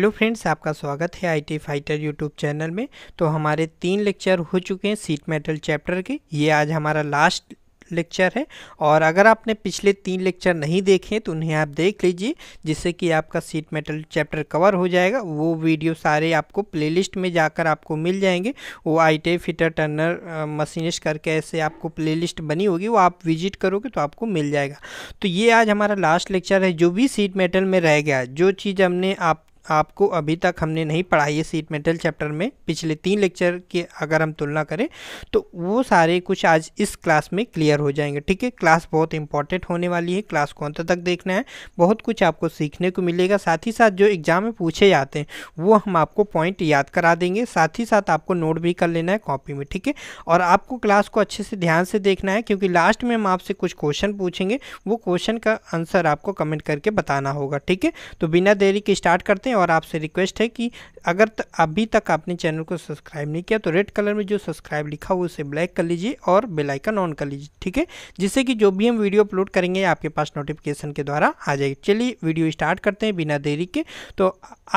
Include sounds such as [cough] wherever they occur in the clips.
Hello friends आपका स्वागत है आईटी फाइटर यूट्यूब चैनल में तो हमारे तीन लेक्चर हो चुके हैं सीट मेटल चैप्टर के ये आज हमारा लास्ट लेक्चर है और अगर आपने पिछले तीन लेक्चर नहीं देखे तो उन्हें आप देख लीजिए जिससे कि आपका सीट मेटल चैप्टर कवर हो जाएगा वो वीडियो सारे आपको प्लेलिस्ट में जाकर आपको मिल जाएंगे वो I T fitter turner machinist करके ऐसे आपको प्लेलिस्ट बनी होगी वो आप विजिट करोगे तो आपको मिल जाएगा तो ये आज हमारा लास्ट लेक्चर है जो भी सीट मेटल में रह गया जो चीज़ हमने आप आपको अभी तक हमने नहीं पढ़ाई है सीट मेटल चैप्टर में पिछले तीन लेक्चर की अगर हम तुलना करें तो वो सारे कुछ आज इस क्लास में क्लियर हो जाएंगे ठीक है क्लास बहुत इंपॉर्टेंट होने वाली है क्लास को अंत तक देखना है बहुत कुछ आपको सीखने को मिलेगा साथ ही साथ जो एग्ज़ाम में पूछे जाते हैं वो हम आपको पॉइंट याद करा देंगे साथ ही साथ आपको नोट भी कर लेना है कॉपी में ठीक है और आपको क्लास को अच्छे से ध्यान से देखना है क्योंकि लास्ट में हम आपसे कुछ क्वेश्चन पूछेंगे वो क्वेश्चन का आंसर आपको कमेंट करके बताना होगा ठीक है तो बिना देरी के स्टार्ट करते हैं और आपसे रिक्वेस्ट है कि अगर अभी तक आपने चैनल को सब्सक्राइब नहीं किया तो रेड कलर में जो सब्सक्राइब लिखा हुआ उसे ब्लैक कर लीजिए और बेलाइकन ऑन कर लीजिए ठीक है जिससे कि जो भी हम वीडियो अपलोड करेंगे आपके पास नोटिफिकेशन के द्वारा आ जाएगी चलिए वीडियो स्टार्ट करते हैं बिना देरी के तो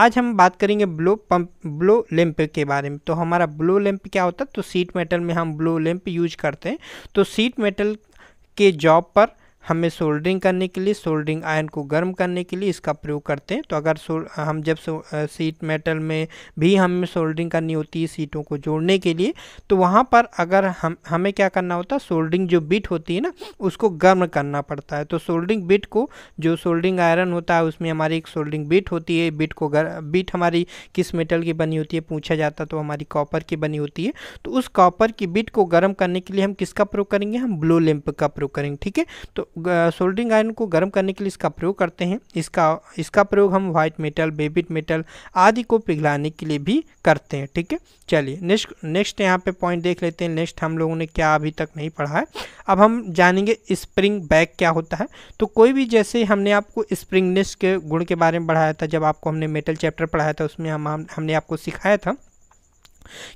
आज हम बात करेंगे ब्लो पंप ब्लो लैंप के बारे में तो हमारा ब्लो लैंप क्या होता है तो सीट मेटल में हम ब्लो लैंप यूज करते हैं तो सीट मेटल के जॉब पर हमें सोल्डरिंग करने के लिए सोल्डरिंग आयन को गर्म करने के लिए इसका प्रयोग करते हैं तो अगर हम जब सीट मेटल में भी हमें सोल्डरिंग करनी होती है सीटों को जोड़ने के लिए तो वहाँ पर अगर हम हमें क्या करना होता है सोल्डरिंग जो बिट होती है ना उसको गर्म करना पड़ता है तो सोल्डरिंग बिट को जो सोल्डरिंग आयरन होता है उसमें हमारी एक सोल्डरिंग बिट होती है बिट को गर, बिट हमारी किस मेटल की बनी होती है पूछा जाता तो हमारी कॉपर की बनी होती है तो उस कॉपर की बिट को गर्म करने के लिए हम किसका प्रयोग करेंगे हम ब्लू लैंप का प्रयोग करेंगे ठीक है तो सोल्डरिंग आयरन को गर्म करने के लिए इसका प्रयोग करते हैं इसका इसका प्रयोग हम व्हाइट मेटल बेबिट मेटल आदि को पिघलाने के लिए भी करते हैं ठीक है चलिए नेक्स्ट नेक्स्ट यहाँ पे पॉइंट देख लेते हैं नेक्स्ट हम लोगों ने क्या अभी तक नहीं पढ़ा है अब हम जानेंगे स्प्रिंग बैग क्या होता है तो कोई भी जैसे हमने आपको स्प्रिंगनेस के गुण के बारे में पढ़ाया था जब आपको हमने मेटल चैप्टर पढ़ाया था उसमें हम हमने आपको सिखाया था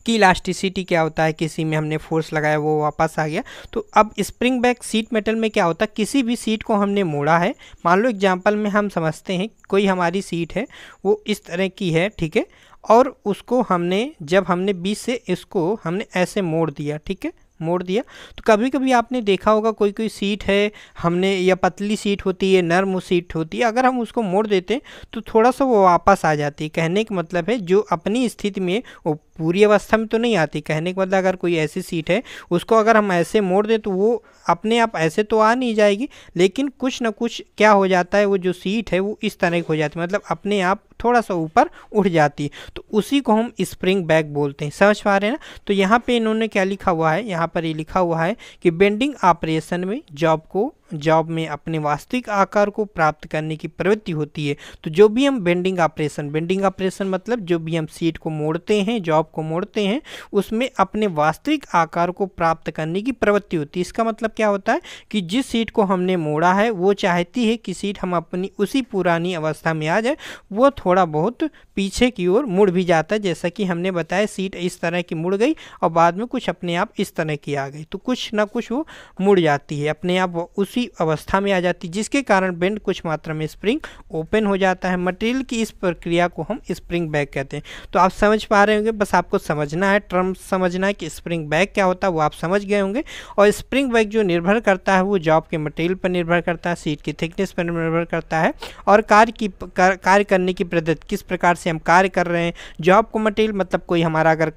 कि इलास्टिसिटी क्या होता है किसी में हमने फोर्स लगाया वो वापस आ गया तो अब स्प्रिंग बैक सीट मेटल में क्या होता है किसी भी सीट को हमने मोड़ा है मान लो एग्जाम्पल में हम समझते हैं कोई हमारी सीट है वो इस तरह की है ठीक है और उसको हमने जब हमने बीस से इसको हमने ऐसे मोड़ दिया ठीक है मोड़ दिया तो कभी कभी आपने देखा होगा कोई कोई सीट है हमने या पतली सीट होती है नर्म सीट होती है अगर हम उसको मोड़ देते हैं तो थोड़ा सा वो वापस आ जाती है कहने का मतलब है जो अपनी स्थिति में वो पूरी अवस्था में तो नहीं आती कहने का मतलब अगर कोई ऐसी सीट है उसको अगर हम ऐसे मोड़ दें तो वो अपने आप ऐसे तो आ नहीं जाएगी लेकिन कुछ ना कुछ क्या हो जाता है वो जो सीट है वो इस तरह की हो जाती है मतलब अपने आप थोड़ा सा ऊपर उठ जाती है तो उसी को हम स्प्रिंग बैक बोलते हैं समझ पा रहे हैं ना तो यहाँ पे इन्होंने क्या लिखा हुआ है यहाँ पर ये लिखा हुआ है कि बेंडिंग ऑपरेशन में जॉब को जॉब में अपने वास्तविक आकार को प्राप्त करने की प्रवृत्ति होती है तो जो भी हम बेंडिंग ऑपरेशन बेंडिंग ऑपरेशन मतलब जो भी हम सीट को मोड़ते हैं जॉब को मोड़ते हैं उसमें अपने वास्तविक आकार को प्राप्त करने की प्रवृत्ति होती है इसका मतलब क्या होता है कि जिस सीट को हमने मोड़ा है वो चाहती है कि सीट हम अपनी उसी पुरानी अवस्था में आ जाए वो थोड़ा बहुत पीछे की ओर मुड़ भी जाता है जैसा कि हमने बताया सीट इस तरह की मुड़ गई और बाद में कुछ अपने आप इस तरह की आ गई तो कुछ ना कुछ वो मुड़ जाती है अपने आप उस उसी अवस्था में आ जाती जिसके कारण बेंड कुछ मात्रा में स्प्रिंग ओपन हो जाता है मटेरियल की इस प्रक्रिया को हम स्प्रिंग बैक कहते हैं तो आप समझ पा रहे होंगे बस आपको समझना है टर्म समझना है कि स्प्रिंग बैक क्या होता है वो आप समझ गए होंगे और स्प्रिंग बैक जो निर्भर करता है वो जॉब के मटेरियल पर निर्भर करता है सीट की थिकनेस पर निर्भर करता है और कार्य की कार्य करने की पद्धति किस प्रकार से हम कार्य कर रहे हैं जॉब को मटेरियल मतलब कोई हमारा अगर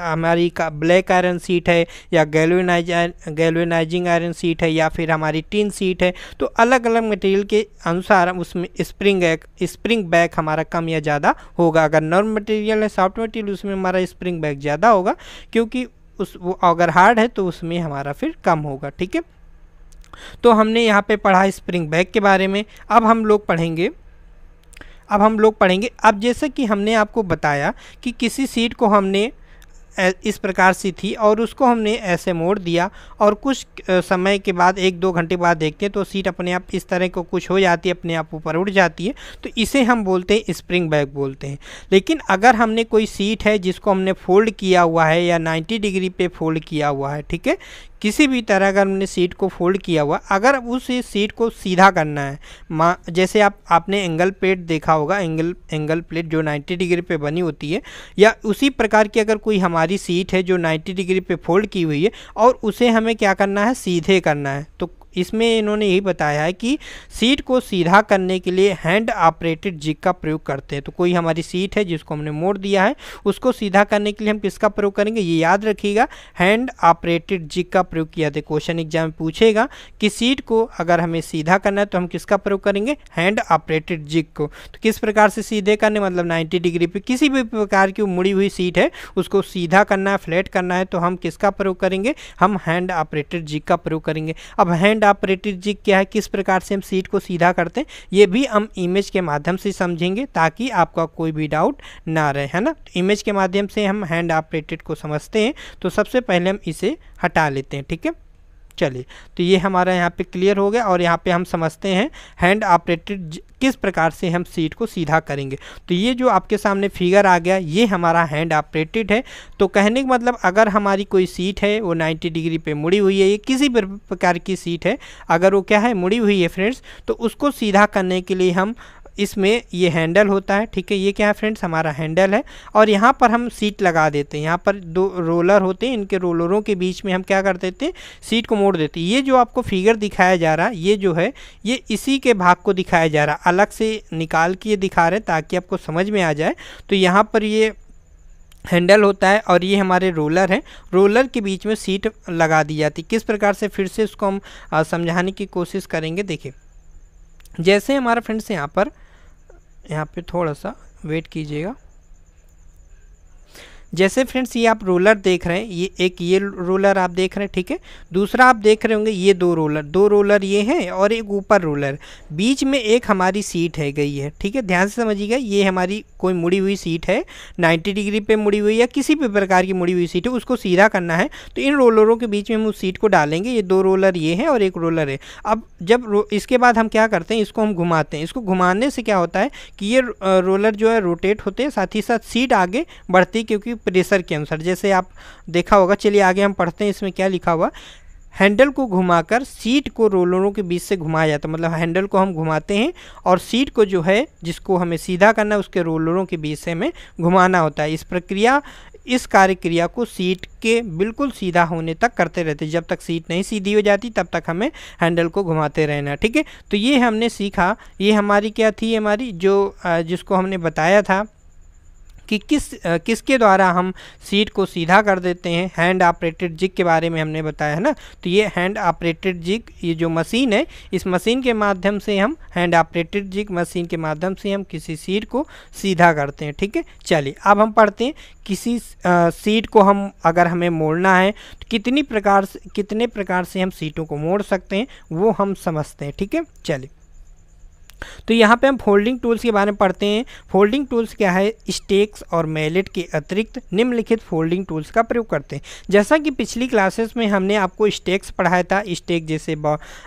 हमारी ब्लैक आयरन सीट है या गैलोनाइज गैलोनाइजिंग आयरन सीट है या फिर हमारी एट्टीन सीट है तो अलग अलग मटेरियल के अनुसार उसमें स्प्रिंग स्प्रिंग बैग हमारा कम या ज़्यादा होगा अगर नॉर्म मटेरियल है सॉफ्ट मटेरियल उसमें हमारा स्प्रिंग बैग ज़्यादा होगा क्योंकि उस वो अगर हार्ड है तो उसमें हमारा फिर कम होगा ठीक है तो हमने यहाँ पे पढ़ा स्प्रिंग बैग के बारे में अब हम लोग पढ़ेंगे अब हम लोग पढ़ेंगे अब जैसे कि हमने आपको बताया कि किसी सीट को हमने इस प्रकार सी थी और उसको हमने ऐसे मोड़ दिया और कुछ समय के बाद एक दो घंटे बाद देखते हैं तो सीट अपने आप इस तरह को कुछ हो जाती है अपने आप ऊपर उड़ जाती है तो इसे हम बोलते हैं स्प्रिंग बैग बोलते हैं लेकिन अगर हमने कोई सीट है जिसको हमने फोल्ड किया हुआ है या 90 डिग्री पे फोल्ड किया हुआ है ठीक है किसी भी तरह अगर हमने सीट को फोल्ड किया हुआ अगर उस सीट को सीधा करना है माँ जैसे आप आपने एंगल प्लेट देखा होगा एंगल एंगल प्लेट जो 90 डिग्री पे बनी होती है या उसी प्रकार की अगर कोई हमारी सीट है जो 90 डिग्री पे फोल्ड की हुई है और उसे हमें क्या करना है सीधे करना है तो इसमें इन्होंने यही बताया है कि सीट को सीधा करने के लिए हैंड ऑपरेटेड जिग का प्रयोग करते हैं तो कोई हमारी सीट है जिसको हमने मोड़ दिया है उसको सीधा करने के लिए हम किसका प्रयोग करेंगे ये याद रखिएगा हैंड ऑपरेटेड जिग का प्रयोग किया था क्वेश्चन एग्जाम में पूछेगा कि सीट को अगर हमें सीधा करना है तो हम किसका प्रयोग करेंगे हैंड ऑपरेटेड जिग को तो किस प्रकार से सीधे करने मतलब नाइन्टी डिग्री पर किसी भी प्रकार की मुड़ी हुई सीट है उसको सीधा करना है फ्लैट करना है तो हम किसका प्रयोग करेंगे हम हैंड ऑपरेटेड जिग का प्रयोग करेंगे अब हैंड एंड ऑपरेटिव जिग क्या है किस प्रकार से हम सीट को सीधा करते हैं ये भी हम इमेज के माध्यम से समझेंगे ताकि आपका कोई भी डाउट ना रहे है ना इमेज के माध्यम से हम हैंड ऑपरेटेड को समझते हैं तो सबसे पहले हम इसे हटा लेते हैं ठीक है चले तो ये हमारा यहाँ पे क्लियर हो गया और यहाँ पे हम समझते हैं हैंड ऑपरेटेड किस प्रकार से हम सीट को सीधा करेंगे तो ये जो आपके सामने फिगर आ गया ये हमारा हैंड ऑपरेटेड है तो कहने का मतलब अगर हमारी कोई सीट है वो 90 डिग्री पे मुड़ी हुई है ये किसी भी प्रकार की सीट है अगर वो क्या है मुड़ी हुई है फ्रेंड्स तो उसको सीधा करने के लिए हम इसमें ये हैंडल होता है ठीक है ये क्या है फ्रेंड्स हमारा हैंडल है और यहाँ पर हम सीट लगा देते हैं यहाँ पर दो रोलर होते हैं इनके रोलरों के बीच में हम क्या कर देते हैं सीट को मोड़ देते हैं ये जो आपको फिगर दिखाया जा रहा है ये जो है ये इसी के भाग को दिखाया जा रहा है अलग से निकाल के ये दिखा रहे ताकि आपको समझ में आ जाए तो यहाँ पर ये हैंडल होता है और ये हमारे रोलर हैं रोलर के बीच में सीट लगा दी जाती किस प्रकार से फिर से उसको हम समझाने की कोशिश करेंगे देखिए जैसे हमारा फ्रेंड्स यहाँ पर यहाँ पे थोड़ा सा वेट कीजिएगा जैसे फ्रेंड्स ये आप रोलर देख रहे हैं ये एक ये रोलर आप देख रहे हैं ठीक है दूसरा आप देख रहे होंगे ये दो रोलर दो रोलर ये हैं और एक ऊपर रोलर बीच में एक हमारी सीट है गई है ठीक है ध्यान से समझिएगा ये हमारी कोई मुड़ी हुई सीट है नाइन्टी डिग्री पर मुड़ी हुई या किसी भी प्रकार की मुड़ी हुई सीट है उसको सीधा करना है तो इन रोलरों के बीच में हम उस सीट को डालेंगे ये दो रोलर ये हैं और एक रोलर है अब जब इसके बाद हम क्या करते हैं इसको हम घुमाते हैं इसको घुमाने से क्या होता है कि ये रोलर जो है रोटेट होते हैं साथ ही साथ सीट आगे बढ़ती क्योंकि प्रेशर के अनुसार जैसे आप देखा होगा चलिए आगे हम पढ़ते हैं इसमें क्या लिखा हुआ हैंडल को घुमाकर सीट को रोलरों के बीच से घुमाया जाता है मतलब हैंडल को हम घुमाते हैं और सीट को जो है जिसको हमें सीधा करना है उसके रोलरों के बीच से हमें घुमाना होता है इस प्रक्रिया इस कार्य क्रिया को सीट के बिल्कुल सीधा होने तक करते रहते जब तक सीट नहीं सीधी हो जाती तब तक हमें हैंडल को घुमाते रहना ठीक है तो ये हमने सीखा ये हमारी क्या थी हमारी जो जिसको हमने बताया था कि किस किसके द्वारा हम सीट को सीधा कर देते हैं हैंड ऑपरेटेड जिग के बारे में हमने बताया है ना तो ये हैंड ऑपरेटेड जिग ये जो मशीन है इस मशीन के माध्यम से हम हैंड ऑपरेटेड जिग मशीन के माध्यम से हम किसी सीट को सीधा करते हैं ठीक है चलिए अब हम पढ़ते हैं किसी सीट को हम अगर हमें मोड़ना है तो कितनी प्रकार से कितने प्रकार से हम सीटों को मोड़ सकते हैं वो हम समझते हैं ठीक है चलिए तो यहाँ पे हम फोल्डिंग टूल्स के बारे में पढ़ते हैं फोल्डिंग टूल्स क्या है स्टेक्स और मैलेट के अतिरिक्त निम्नलिखित फोल्डिंग टूल्स का प्रयोग करते हैं जैसा कि पिछली क्लासेस में हमने आपको स्टेक्स पढ़ाया था स्टेक जैसे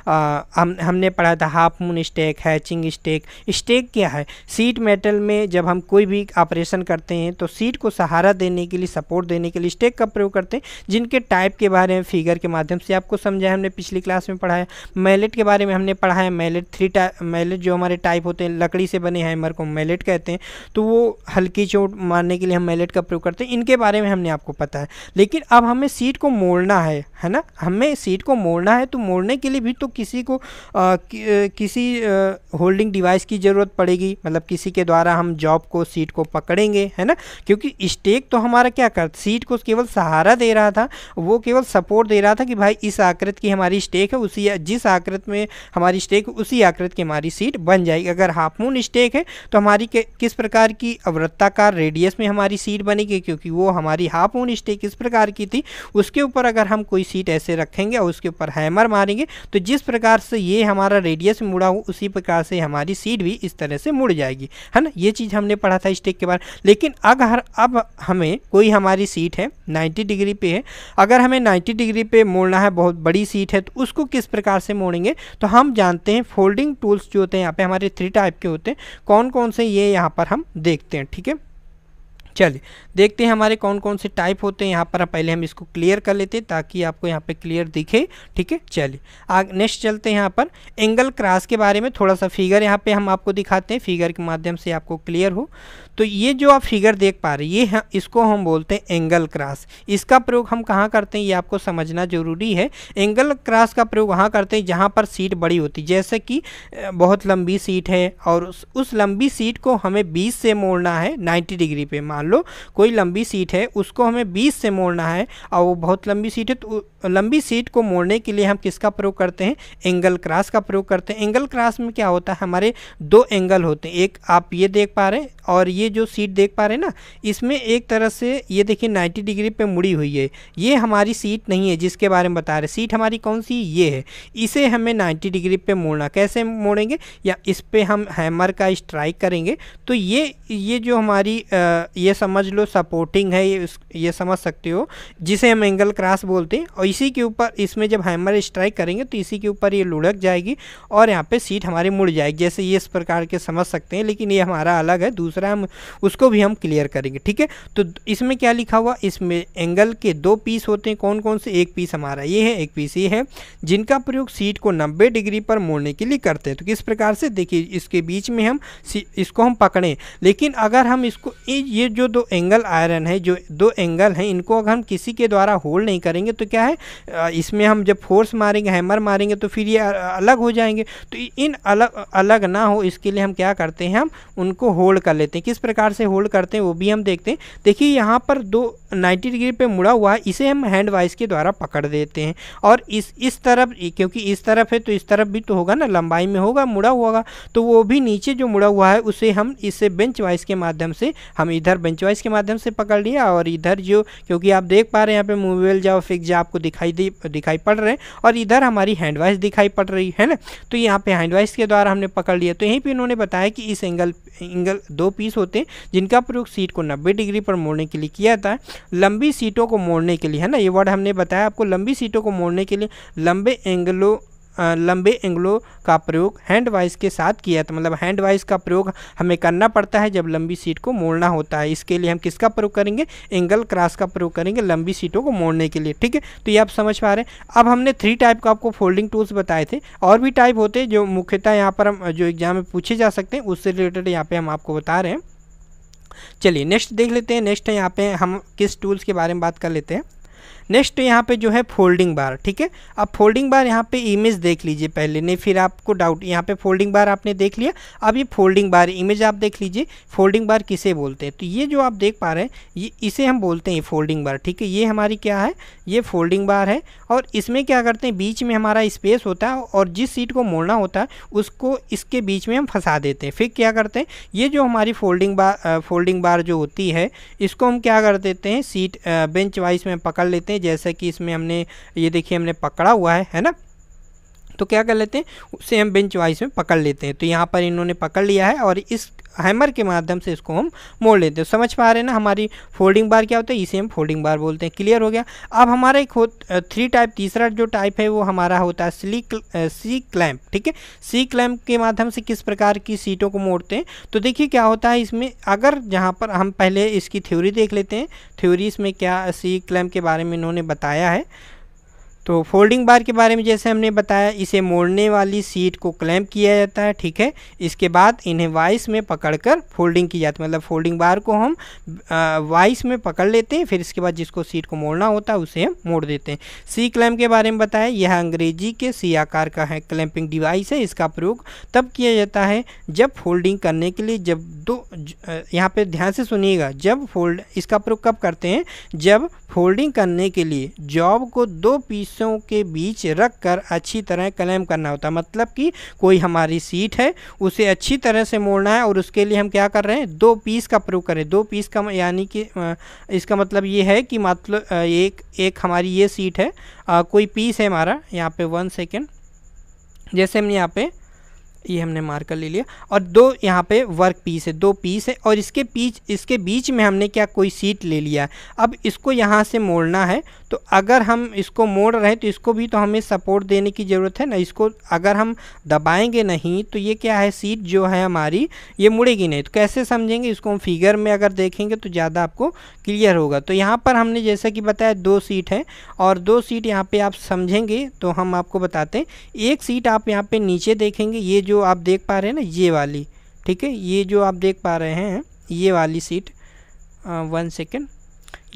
आ, हम हमने पढ़ाया था half moon stake hatching stake stake क्या है सीट मेटल में जब हम कोई भी ऑपरेशन करते हैं तो सीट को सहारा देने के लिए सपोर्ट देने के लिए स्टेक का प्रयोग करते हैं जिनके टाइप के बारे में फिगर के माध्यम से आपको समझाया हमने पिछली क्लास में पढ़ाया मैलेट के बारे में हमने पढ़ाया मैलेट थ्री टाइप मैलेट जो हमारे टाइप होते हैं लकड़ी से बने हैमर को मेलेट कहते हैं तो वो हल्की चोट मारने के लिए हम मेलेट का प्रयोग करते हैं इनके बारे में हमने आपको पता है लेकिन अब हमें सीट को मोड़ना है है ना हमें सीट को मोड़ना है तो मोड़ने के लिए भी तो किसी को आ, कि, किसी आ, होल्डिंग डिवाइस की ज़रूरत पड़ेगी मतलब किसी के द्वारा हम जॉब को सीट को पकड़ेंगे है ना क्योंकि स्टेक तो हमारा क्या कर सीट को केवल सहारा दे रहा था वो केवल सपोर्ट दे रहा था कि भाई इस आकृत की हमारी स्टेक है उसी जिस आकृत में हमारी स्टेक उसी आकृत की हमारी सीट बन जाएगी अगर हाफ मून स्टेक है तो हमारी किस प्रकार की अवृत्ताकार रेडियस में हमारी सीट बनेगी क्योंकि वो हमारी हाफ मून स्टेक इस प्रकार की थी उसके ऊपर अगर हम कोई सीट ऐसे रखेंगे और उसके ऊपर हैमर मारेंगे तो जिस प्रकार से ये हमारा रेडियस मुड़ा हो उसी प्रकार से हमारी सीट भी इस तरह से मुड़ जाएगी है ना ये चीज़ हमने पढ़ा था स्टेक के बारे में लेकिन अगर अब हमें कोई हमारी सीट है नाइन्टी डिग्री पे है अगर हमें नाइन्टी डिग्री पे मोड़ना है बहुत बड़ी सीट है तो उसको किस प्रकार से मोड़ेंगे तो हम जानते हैं फोल्डिंग टूल्स जो होते हैं यहाँ पे हमारे थ्री टाइप के होते हैं कौन कौन से ये यहाँ पर हम देखते हैं ठीक है चलिए देखते हैं हमारे कौन कौन से टाइप होते हैं यहाँ पर हम पहले हम इसको क्लियर कर लेते हैं ताकि आपको यहाँ पे क्लियर दिखे ठीक है चलिए आग नेक्स्ट चलते हैं यहाँ पर एंगल क्रास के बारे में थोड़ा सा फिगर यहाँ पे हम आपको दिखाते हैं फिगर के माध्यम से आपको क्लियर हो तो ये जो आप फिगर देख पा रहे ये है, इसको हम बोलते हैं एंगल क्रॉस इसका प्रयोग हम कहाँ करते हैं ये आपको समझना जरूरी है एंगल क्रॉस का प्रयोग वहाँ करते हैं जहाँ पर सीट बड़ी होती जैसे कि बहुत लंबी सीट है और उस, उस लंबी सीट को हमें बीस से मोड़ना है नाइन्टी डिग्री पे मान लो कोई लंबी सीट है उसको हमें बीस से मोड़ना है और वो बहुत लंबी सीट है तो लंबी सीट को मोड़ने के लिए हम किसका प्रयोग करते हैं एंगल क्रॉस का प्रयोग करते हैं एंगल क्रॉस में क्या होता है हमारे दो एंगल होते हैं एक आप ये देख पा रहे हैं और ये जो सीट देख पा रहे हैं ना इसमें एक तरह से ये देखिए 90 डिग्री पे मुड़ी हुई है ये हमारी सीट नहीं है जिसके बारे में बता रहे सीट हमारी कौन सी ये है इसे हमें 90 डिग्री पे मोड़ना कैसे मोड़ेंगे या इस पर हम हैमर का स्ट्राइक करेंगे तो ये ये जो हमारी आ, ये समझ लो सपोर्टिंग है ये ये समझ सकते हो जिसे हम एंगल क्रास बोलते हैं और इसी के ऊपर इसमें जब हैमर स्ट्राइक करेंगे तो इसी के ऊपर ये लुढ़क जाएगी और यहाँ पर सीट हमारी मुड़ जाएगी जैसे ये इस प्रकार के समझ सकते हैं लेकिन ये हमारा अलग है दूसरा हम उसको भी हम क्लियर करेंगे ठीक है तो इसमें क्या लिखा हुआ इसमें एंगल के दो पीस होते हैं कौन कौन से एक पीस हमारा ये है एक पीस ये है जिनका प्रयोग सीट को नब्बे डिग्री पर मोड़ने के लिए करते हैं तो किस प्रकार से देखिए इसके बीच में हम इसको हम पकड़ें लेकिन अगर हम इसको ये जो दो एंगल आयरन है जो दो एंगल हैं इनको अगर हम किसी के द्वारा होल्ड नहीं करेंगे तो क्या है इसमें हम जब फोर्स मारेंगे हैमर मारेंगे तो फिर ये अलग हो जाएंगे तो इन अलग अलग ना हो इसके लिए हम क्या करते हैं हम उनको होल्ड कर लेते हैं किस प्रकार से होल्ड करते हैं वो भी हम देखते हैं देखिए यहाँ पर दो 90 डिग्री पे मुड़ा हुआ है इसे हम हैंड वाइज के द्वारा पकड़ देते हैं और इस इस तरफ क्योंकि इस तरफ है तो इस तरफ भी तो होगा ना लंबाई में होगा मुड़ा हुआ तो वो भी नीचे जो मुड़ा हुआ है उसे हम इसे बेंच वाइज के माध्यम से हम इधर बेंच वाइज के माध्यम से पकड़ लिया और इधर जो क्योंकि आप देख पा रहे हैं यहाँ पे मूवेल जाओ फिक्स जाओ आपको दिखाई दे दिखाई पड़ रहे हैं और इधर हमारी हैंड वाइज दिखाई पड़ रही है ना तो यहाँ पे हैंड वाइज के द्वारा हमने पकड़ लिया तो यहीं पर इन्होंने बताया कि इस एंगल एंगल दो पीस होते होते हैं जिनका प्रयोग सीट को नब्बे डिग्री पर मोड़ने के लिए किया जाता है लंबी सीटों को मोड़ने के लिए है ना ये वर्ड हमने बताया आपको लंबी सीटों को मोड़ने के लिए लंबे एंगलों लंबे एंगलों का प्रयोग हैंड वाइज के साथ किया था मतलब हैंड वाइज का प्रयोग हमें करना पड़ता है जब लंबी सीट को मोड़ना होता है इसके लिए हम किसका प्रयोग करेंगे एंगल क्रॉस का प्रयोग करेंगे लंबी सीटों को मोड़ने के लिए ठीक है तो ये आप समझ पा रहे हैं अब हमने थ्री टाइप का आपको फोल्डिंग टूल्स बताए थे और भी टाइप होते जो मुख्यतः यहाँ पर हम जो एग्जाम में पूछे जा सकते हैं उससे रिलेटेड यहाँ पर हम आपको बता रहे हैं चलिए नेक्स्ट देख लेते हैं नेक्स्ट है यहाँ पे हम किस टूल्स के बारे में बात कर लेते हैं नेक्स्ट यहाँ पे जो है फोल्डिंग बार ठीक है अब फोल्डिंग बार यहाँ पे इमेज देख लीजिए पहले नहीं फिर आपको डाउट यहाँ पे फोल्डिंग बार आपने देख लिया अब ये फोल्डिंग बार इमेज आप देख लीजिए फोल्डिंग बार किसे बोलते हैं तो ये जो आप देख पा रहे हैं ये इसे हम बोलते हैं फोल्डिंग बार ठीक है ये हमारी क्या है ये फोल्डिंग बार है और इसमें क्या करते हैं बीच में हमारा स्पेस होता है और जिस सीट को मोड़ना होता है उसको इसके बीच में हम फंसा देते हैं फिर क्या करते हैं ये जो हमारी फोल्डिंग बार फोल्डिंग बार जो होती है इसको हम क्या कर देते हैं सीट बेंच वाइज में पकड़ लेते हैं सकते हैं जैसे कि इसमें हमने ये देखिए हमने पकड़ा हुआ है है ना तो क्या कर लेते हैं उसे हम बेंच वाइस में पकड़ लेते हैं तो यहाँ पर इन्होंने पकड़ लिया है और इस हैमर के माध्यम से इसको हम मोड़ लेते हैं समझ पा रहे हैं ना हमारी फोल्डिंग बार क्या होता है इसे हम फोल्डिंग बार बोलते हैं क्लियर हो गया अब हमारा एक हो थ्री टाइप तीसरा जो टाइप है वो हमारा होता है स्ली सी क्लैम्प ठीक है सी क्लैम्प के माध्यम से किस प्रकार की सीटों को मोड़ते हैं तो देखिए क्या होता है इसमें अगर जहाँ पर हम पहले इसकी थ्योरी देख लेते हैं थ्योरी इसमें क्या सी क्लैम्प के बारे में इन्होंने बताया है तो फोल्डिंग बार के बारे में जैसे हमने बताया इसे मोड़ने वाली सीट को क्लैम्प किया जाता है ठीक है इसके बाद इन्हें वाइस में पकड़कर फोल्डिंग की जाती है मतलब फोल्डिंग बार को हम वाइस में पकड़ लेते हैं फिर इसके बाद जिसको सीट को मोड़ना होता है उसे हम मोड़ देते हैं सी क्लैम्प के बारे में बताया यह अंग्रेजी के सी आकार का है क्लैम्पिंग डिवाइस है इसका प्रयोग तब किया जाता है जब फोल्डिंग करने के लिए जब दो यहाँ पर ध्यान से सुनिएगा जब फोल्ड इसका प्रयोग कब करते हैं जब फोल्डिंग करने के लिए जॉब को दो पीस हिस्सों के बीच रख कर अच्छी तरह क्लेम करना होता है मतलब कि कोई हमारी सीट है उसे अच्छी तरह से मोड़ना है और उसके लिए हम क्या कर रहे हैं दो पीस का प्रयोग करें दो पीस का यानी कि इसका मतलब ये है कि मतलब एक एक हमारी ये सीट है आ, कोई पीस है हमारा यहाँ पे वन सेकेंड जैसे हमने यहाँ पे ये हमने मार्कर ले लिया और दो यहाँ पे वर्क पीस है दो पीस है और इसके पीच इसके बीच में हमने क्या कोई सीट ले लिया है अब इसको यहाँ से मोड़ना है तो अगर हम इसको मोड़ रहे हैं तो इसको भी तो हमें सपोर्ट देने की ज़रूरत है ना इसको अगर हम दबाएंगे नहीं तो ये क्या है सीट जो है हमारी ये मुड़ेगी नहीं तो कैसे समझेंगे इसको हम फिगर में अगर देखेंगे तो ज़्यादा आपको क्लियर होगा तो यहाँ पर हमने जैसा कि बताया दो सीट है और दो सीट यहाँ पर आप समझेंगे तो हम आपको बताते हैं एक सीट आप यहाँ पर नीचे देखेंगे ये जो आप देख पा रहे हैं ना ये वाली ठीक है ये जो आप देख पा रहे हैं ये वाली सीट वन सेकेंड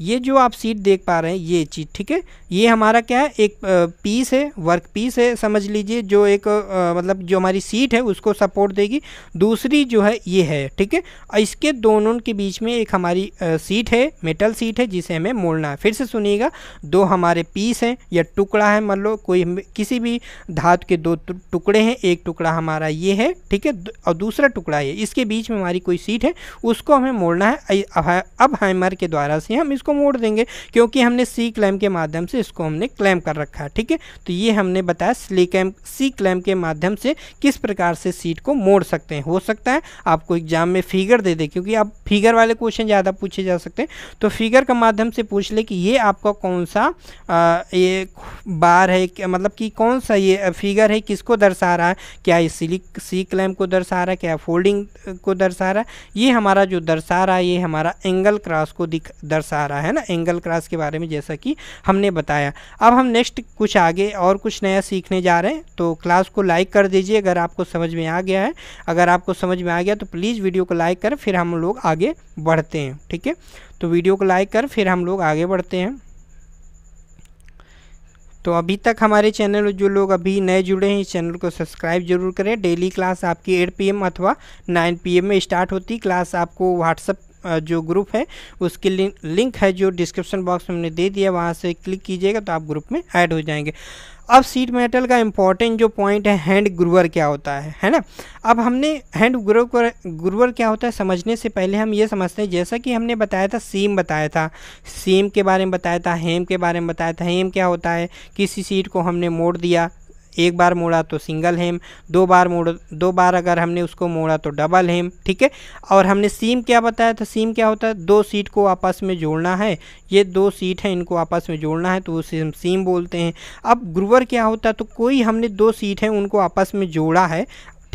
ये जो आप सीट देख पा रहे हैं ये चीज़ ठीक है ये हमारा क्या है एक पीस है वर्क पीस है समझ लीजिए जो एक आ, मतलब जो हमारी सीट है उसको सपोर्ट देगी दूसरी जो है ये है ठीक है इसके दोनों के बीच में एक हमारी आ, सीट है मेटल सीट है जिसे हमें मोड़ना है फिर से सुनिएगा दो हमारे पीस हैं या टुकड़ा है मान लो कोई किसी भी धातु के दो टुकड़े हैं एक टुकड़ा हमारा ये है ठीक है और दूसरा टुकड़ा ये इसके बीच में हमारी कोई सीट है उसको हमें मोड़ना है अब हैमर के द्वारा से हम इसको इसको मोड़ देंगे क्योंकि हमने सी क्लैम के माध्यम से इसको हमने क्लैम कर रखा है ठीक है तो ये हमने बताया सी क्लैम सी क्लैम के माध्यम से किस प्रकार से सीट को मोड़ सकते हैं हो सकता है आपको एग्जाम में फिगर दे दे क्योंकि आप फिगर वाले क्वेश्चन ज़्यादा पूछे जा सकते हैं तो फिगर के माध्यम से पूछ ले कि ये आपका कौन सा ये बार है मतलब कि कौन सा ये फिगर है किसको दर्शा रहा है क्या ये सिली सी क्लैम को दर्शा रहा है क्या फोल्डिंग को दर्शा रहा है ये हमारा जो दर्शा रहा है ये हमारा एंगल क्रॉस को दर्शा रहा है होता है ना एंगल क्रास के बारे में जैसा कि हमने बताया अब हम नेक्स्ट कुछ आगे और कुछ नया सीखने जा रहे हैं तो क्लास को लाइक कर दीजिए अगर आपको समझ में आ गया है अगर आपको समझ में आ गया तो प्लीज़ वीडियो को लाइक कर फिर हम लोग आगे बढ़ते हैं ठीक है तो वीडियो को लाइक कर फिर हम लोग आगे बढ़ते हैं तो अभी तक हमारे चैनल जो लोग अभी नए जुड़े हैं इस चैनल को सब्सक्राइब जरूर करें डेली क्लास आपकी 8 पीएम अथवा 9 पीएम में स्टार्ट होती क्लास आपको व्हाट्सअप जो ग्रुप है उसकी लिंक है जो डिस्क्रिप्शन बॉक्स में हमने दे दिया वहाँ से क्लिक कीजिएगा तो आप ग्रुप में ऐड हो जाएंगे अब सीट मेटल का इम्पॉर्टेंट जो पॉइंट है हैंड ग्रोवर क्या होता है है ना अब हमने हैंड ग्रोवर ग्रोवर क्या होता है समझने से पहले हम ये समझते हैं जैसा कि हमने बताया था सीम बताया था सीम के बारे में बताया था हेम के बारे में बताया था हेम क्या होता है किसी सीट को हमने मोड़ दिया एक बार मोड़ा तो सिंगल हेम दो बार मोड़ दो बार अगर हमने उसको मोड़ा तो डबल हेम ठीक है और हमने सीम क्या बताया था सीम क्या होता है दो सीट को आपस में जोड़ना है ये दो सीट हैं इनको आपस में जोड़ना है तो उसे हम सीम बोलते हैं अब ग्रुवर क्या होता है तो कोई हमने दो सीट हैं उनको आपस में जोड़ा है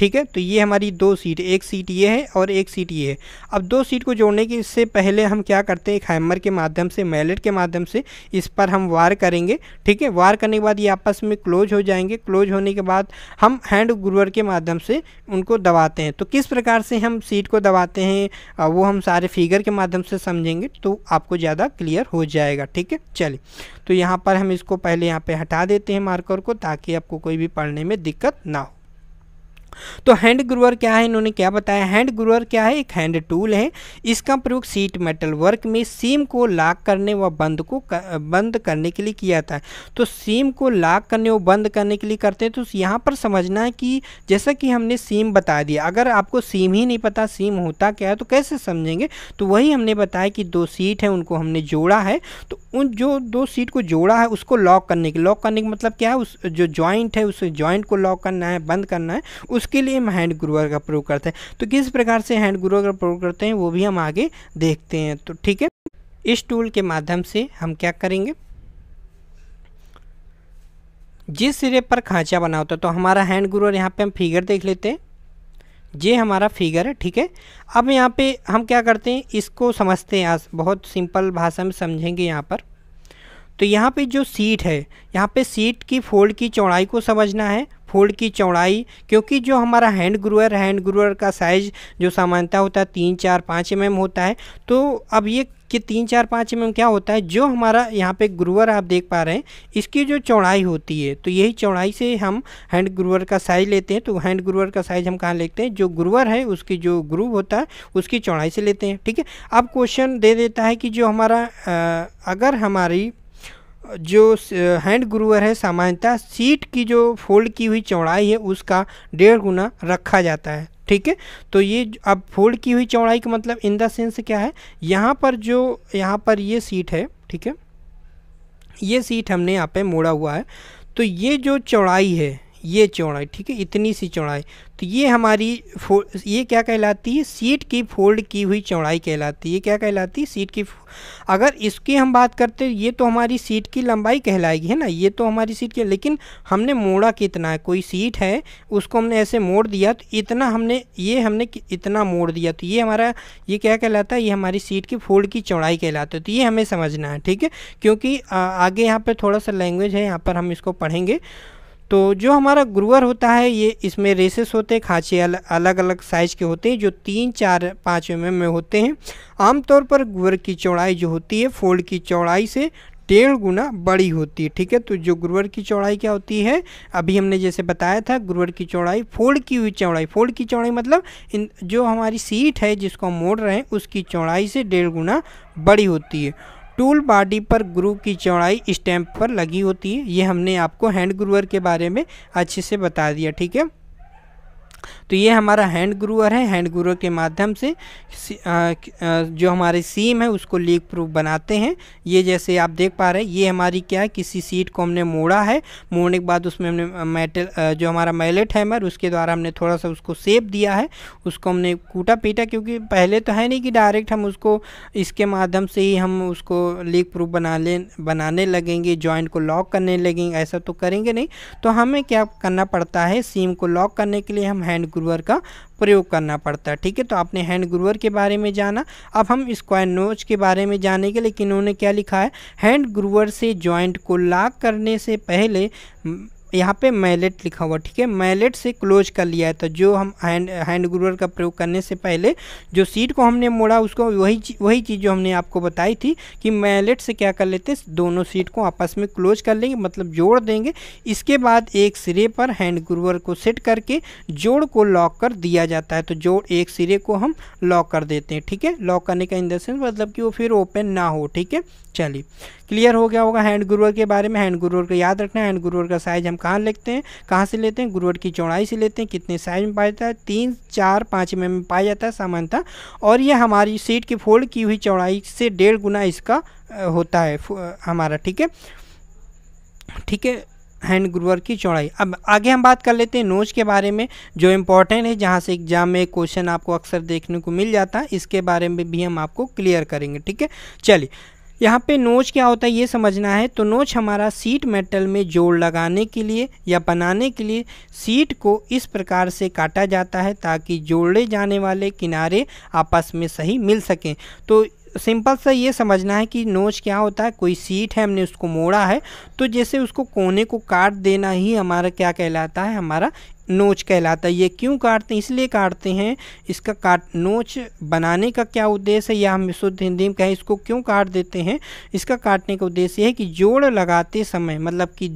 ठीक है तो ये हमारी दो सीट एक सीट ये है और एक सीट ये है अब दो सीट को जोड़ने के इससे पहले हम क्या करते हैं एक हैमर के माध्यम से मैलेट के माध्यम से इस पर हम वार करेंगे ठीक है वार करने के बाद ये आपस में क्लोज हो जाएंगे क्लोज होने के बाद हम हैंड ग्रूवर के माध्यम से उनको दबाते हैं तो किस प्रकार से हम सीट को दबाते हैं वो हम सारे फिगर के माध्यम से समझेंगे तो आपको ज़्यादा क्लियर हो जाएगा ठीक है चलिए तो यहाँ पर हम इसको पहले यहाँ पर हटा देते हैं मार्कर को ताकि आपको कोई भी पढ़ने में दिक्कत ना हो तो हैंड ग्रोअर क्या है इन्होंने क्या बताया हैंड ग्रोअर क्या है एक हैंड टूल है इसका प्रयोग सीट मेटल वर्क में सीम को लॉक करने व बंद को बंद करने के लिए किया जाता है तो सीम को लॉक करने व बंद करने के लिए करते हैं तो यहाँ पर समझना है कि जैसा कि हमने सीम बता दिया अगर आपको सीम ही नहीं पता सीम होता क्या है तो कैसे समझेंगे तो वही हमने बताया कि दो सीट हैं उनको हमने जोड़ा है तो उन जो दो सीट को जोड़ा है उसको लॉक करने के लॉक करने का मतलब क्या है उस जो ज्वाइंट है उस ज्वाइंट को लॉक करना है बंद करना है उस उसके लिए हम हैंड ग्रोअर का प्रयोग करते हैं तो किस प्रकार से हैंड ग्रोअर का प्रयोग करते हैं वो भी हम आगे देखते हैं तो ठीक है इस टूल के माध्यम से हम क्या करेंगे जिस सिरे पर खांचा बना होता है तो हमारा हैंड ग्रोअर यहाँ पे हम फिगर देख लेते हैं ये हमारा फिगर है ठीक है अब यहाँ पे हम क्या करते हैं इसको समझते हैं आज बहुत सिंपल भाषा में समझेंगे यहाँ पर तो यहाँ पे जो सीट है यहाँ पे सीट की फोल्ड की चौड़ाई को समझना है फोल्ड की चौड़ाई क्योंकि जो हमारा हैंड ग्रोअर हैंड ग्रोअर का साइज़ जो सामान्यता होता है तीन चार पाँच एम mm होता है तो अब ये कि तीन चार पाँच एम एम क्या होता है जो हमारा यहाँ पे ग्रोअर आप देख पा रहे हैं इसकी जो चौड़ाई होती है तो यही चौड़ाई से हम हैंड ग्रोअर का साइज लेते हैं तो हैंड ग्रोअर का साइज हम कहाँ लेते हैं जो ग्रोअर है उसकी जो ग्रूव होता है उसकी चौड़ाई से लेते हैं ठीक है अब क्वेश्चन दे देता है कि जो हमारा आ, अगर हमारी जो हैंड ग्रूवर है सामान्यतः सीट की जो फोल्ड की हुई चौड़ाई है उसका डेढ़ गुना रखा जाता है ठीक है तो ये अब फोल्ड की हुई चौड़ाई का मतलब इन द सेंस क्या है यहाँ पर जो यहाँ पर ये सीट है ठीक है ये सीट हमने यहाँ पे मोड़ा हुआ है तो ये जो चौड़ाई है ये चौड़ाई ठीक है इतनी सी चौड़ाई तो ये हमारी फो ये क्या कहलाती है सीट की फोल्ड की हुई चौड़ाई कहलाती है ये क्या कहलाती है सीट की अगर इसकी हम बात करते ये तो हमारी सीट की लंबाई कहलाएगी है ना ये तो हमारी सीट की लेकिन हमने मोड़ा कितना है कोई सीट है उसको हमने ऐसे मोड़ दिया तो इतना हमने ये हमने इतना मोड़ दिया तो ये हमारा ये क्या कहलाता है ये हमारी सीट की फोल्ड की चौड़ाई कहलाता है तो ये हमें समझना है ठीक है क्योंकि आगे यहाँ पर थोड़ा सा लैंग्वेज है यहाँ पर हम इसको पढ़ेंगे तो जो हमारा ग्रुअर होता है ये इसमें रेसेस होते हैं खाँचे अलग अलग साइज़ के होते हैं जो तीन चार पाँच एम में होते हैं आमतौर पर गुअर की चौड़ाई जो होती है फोल्ड की चौड़ाई से डेढ़ गुना बड़ी होती है ठीक है तो जो ग्रुअर की चौड़ाई क्या होती है अभी हमने जैसे बताया था ग्रुअर की चौड़ाई फोल्ड की हुई चौड़ाई फोल्ड की चौड़ाई मतलब इन जो हमारी सीट है जिसको हम मोड़ रहे हैं उसकी चौड़ाई से डेढ़ गुना बड़ी होती है टूल बॉडी पर ग्रु की चौड़ाई स्टैंप पर लगी होती है ये हमने आपको हैंड ग्रूवर के बारे में अच्छे से बता दिया ठीक है तो ये हमारा हैंड ग्रूअर है हैंड ग्रूअर के माध्यम से जो हमारे सीम है उसको लीक प्रूफ बनाते हैं ये जैसे आप देख पा रहे हैं ये हमारी क्या है किसी सीट को हमने मोड़ा है मोड़ने के बाद उसमें हमने मेटल जो हमारा मैलेट हैमर उसके द्वारा हमने थोड़ा सा उसको सेप दिया है उसको हमने कूटा पीटा क्योंकि पहले तो है नहीं कि डायरेक्ट हम उसको इसके माध्यम से ही हम उसको लीक प्रूफ बना ले बनाने लगेंगे जॉइंट को लॉक करने लगेंगे ऐसा तो करेंगे नहीं तो हमें क्या करना पड़ता है सीम को लॉक करने के लिए हम हैंड ग्रोअर का प्रयोग करना पड़ता है ठीक है तो आपने हैंड ग्रोअर के बारे में जाना अब हम स्क्वायर नोच के बारे में जानेंगे लेकिन उन्होंने क्या लिखा है हैंड ग्रोअर से ज्वाइंट को लाक करने से पहले यहाँ पे मैलेट लिखा हुआ ठीक है मैलेट से क्लोज कर लिया है तो जो हम हैंड हैंड ग्रूअर का प्रयोग करने से पहले जो सीट को हमने मोड़ा उसको वही वही चीज़ जो हमने आपको बताई थी कि मैलेट से क्या कर लेते हैं दोनों सीट को आपस में क्लोज कर लेंगे मतलब जोड़ देंगे इसके बाद एक सिरे पर हैंड ग्रूअर को सेट करके जोड़ को लॉक कर दिया जाता है तो जोड़ एक सिरे को हम लॉक कर देते हैं ठीक है लॉक करने का इन द सेंस मतलब कि वो फिर ओपन ना हो ठीक है चलिए क्लियर हो गया होगा हैंड गुरुवर के बारे में हैंड गुरुवर को याद रखना है हैंड गुरुवर का साइज हम कहाँ लेते हैं कहाँ से लेते हैं गुरुवर की चौड़ाई से लेते हैं कितने साइज में पाया जाता है तीन चार पाँच एम में पाया जाता है सामान्यतः और ये हमारी सीट की फोल्ड की हुई चौड़ाई से डेढ़ गुना इसका होता है हमारा ठीक है ठीक है हैंड ग्रोअर की चौड़ाई अब आगे हम बात कर लेते हैं नोज के बारे में जो इम्पोर्टेंट है जहाँ से एग्जाम में क्वेश्चन आपको अक्सर देखने को मिल जाता है इसके बारे में भी हम आपको क्लियर करेंगे ठीक है चलिए यहाँ पे नोच क्या होता है ये समझना है तो नोच हमारा सीट मेटल में जोड़ लगाने के लिए या बनाने के लिए सीट को इस प्रकार से काटा जाता है ताकि जोड़े जाने वाले किनारे आपस में सही मिल सकें तो सिंपल सा ये समझना है कि नोच क्या होता है कोई सीट है हमने उसको मोड़ा है तो जैसे उसको कोने को काट देना ही हमारा क्या कहलाता है हमारा नोच कहलाता है ये क्यों काटते हैं इसलिए काटते हैं इसका काट नोच बनाने का क्या उद्देश्य है या हम शुद्ध हिंदी में कहें इसको क्यों काट देते हैं इसका काटने का उद्देश्य है कि जोड़ लगाते समय मतलब कि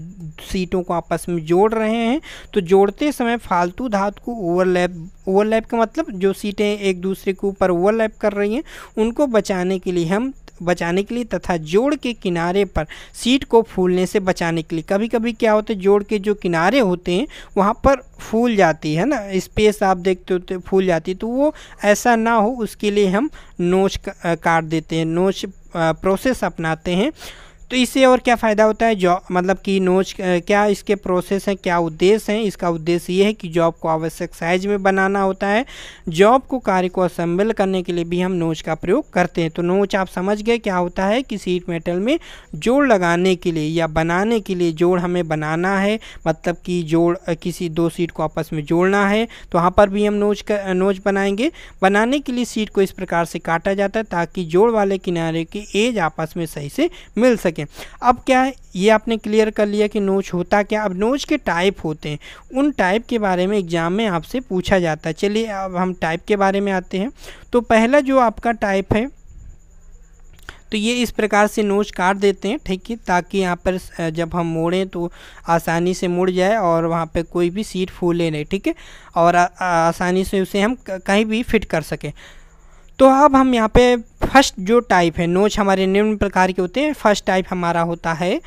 सीटों को आपस में जोड़ रहे हैं तो जोड़ते समय फालतू धातु को ओवरलैप ओवरलैप का मतलब जो सीटें एक दूसरे के ऊपर ओवरलैप कर रही हैं उनको बचाने के लिए हम बचाने के लिए तथा जोड़ के किनारे पर सीट को फूलने से बचाने के लिए कभी कभी क्या होता है जोड़ के जो किनारे होते हैं वहाँ पर फूल जाती है ना स्पेस आप देखते होते तो फूल जाती तो वो ऐसा ना हो उसके लिए हम नोच काट देते हैं नोच प्रोसेस अपनाते हैं तो इससे और क्या फ़ायदा होता है जॉब मतलब कि नोच क्या इसके प्रोसेस हैं क्या उद्देश्य हैं इसका उद्देश्य ये है कि जॉब को आवश्यक साइज में बनाना होता है जॉब को कार्य को असम्बल करने के लिए भी हम नोच का प्रयोग करते हैं तो नोच आप समझ गए क्या होता है कि सीट मेटल में जोड़ लगाने के लिए या बनाने के लिए जोड़ हमें बनाना है मतलब कि जोड़ किसी दो सीट को आपस में जोड़ना है तो वहाँ पर भी हम नोच का नोच बनाएंगे बनाने के लिए सीट को इस प्रकार से काटा जाता है ताकि जोड़ वाले किनारे की एज आपस में सही से मिल सकें है अब क्या है ये आपने क्लियर कर लिया कि नोच होता क्या अब नोच के टाइप होते हैं उन टाइप के बारे में एग्ज़ाम में आपसे पूछा जाता है चलिए अब हम टाइप के बारे में आते हैं तो पहला जो आपका टाइप है तो ये इस प्रकार से नोच काट देते हैं ठीक है ताकि यहाँ पर जब हम मोड़ें तो आसानी से मुड़ जाए और वहाँ पर कोई भी सीट फूले नहीं ठीक है और आ, आ, आसानी से उसे हम कहीं भी फिट कर सकें तो अब हम यहाँ पे फर्स्ट जो टाइप है नोच हमारे निम्न प्रकार के होते हैं फर्स्ट टाइप हमारा होता है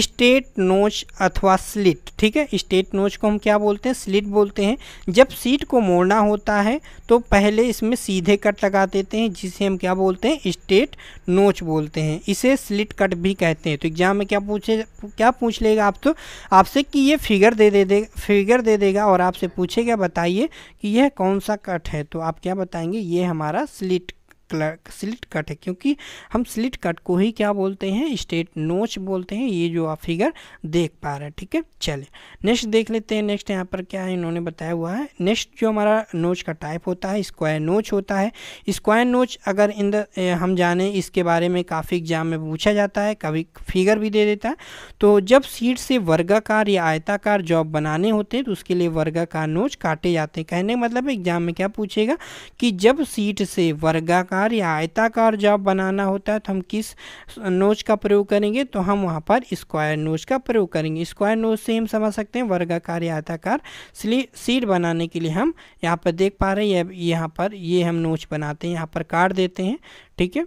स्टेट नोच अथवा स्लिट ठीक है स्टेट नोच को हम क्या बोलते हैं स्लिट बोलते हैं जब सीट को मोड़ना होता है तो पहले इसमें सीधे कट लगा देते हैं जिसे हम क्या बोलते हैं स्टेट नोच बोलते हैं इसे स्लिट कट भी कहते हैं तो एग्जाम में क्या पूछे क्या पूछ लेगा आप तो आपसे कि ये फिगर दे दे दे फिगर दे देगा और आपसे पूछेगा बताइए कि यह कौन सा कट है तो आप क्या बताएंगे ये हमारा स्लिट स्लिट कट है क्योंकि हम स्लिट कट को ही क्या बोलते हैं स्टेट नोच बोलते हैं ये जो आप फिगर देख पा रहे हैं ठीक है चले नेक्स्ट देख लेते हैं नेक्स्ट यहाँ पर क्या है इन्होंने बताया हुआ है नेक्स्ट जो हमारा नोच का टाइप होता है स्क्वायर नोच होता है स्क्वायर नोच अगर इन हम जाने इसके बारे में काफ़ी एग्जाम में पूछा जाता है कभी फिगर भी दे देता है तो जब सीट से वर्गाकार या आयताकार जॉब बनाने होते हैं तो उसके लिए वर्गाकार नोच काटे जाते हैं कहने का मतलब एग्जाम में क्या पूछेगा कि जब सीट से वर्गाकार आकार या आयताकार जॉब बनाना होता है तो हम किस नोच का प्रयोग करेंगे तो हम वहाँ पर स्क्वायर नोच का प्रयोग करेंगे स्क्वायर नोच से हम समझ सकते हैं वर्गाकार या आयताकार सीट बनाने के लिए हम यहाँ पर देख पा रहे हैं यहाँ पर ये हम नोच बनाते हैं यहाँ पर काट देते हैं ठीक है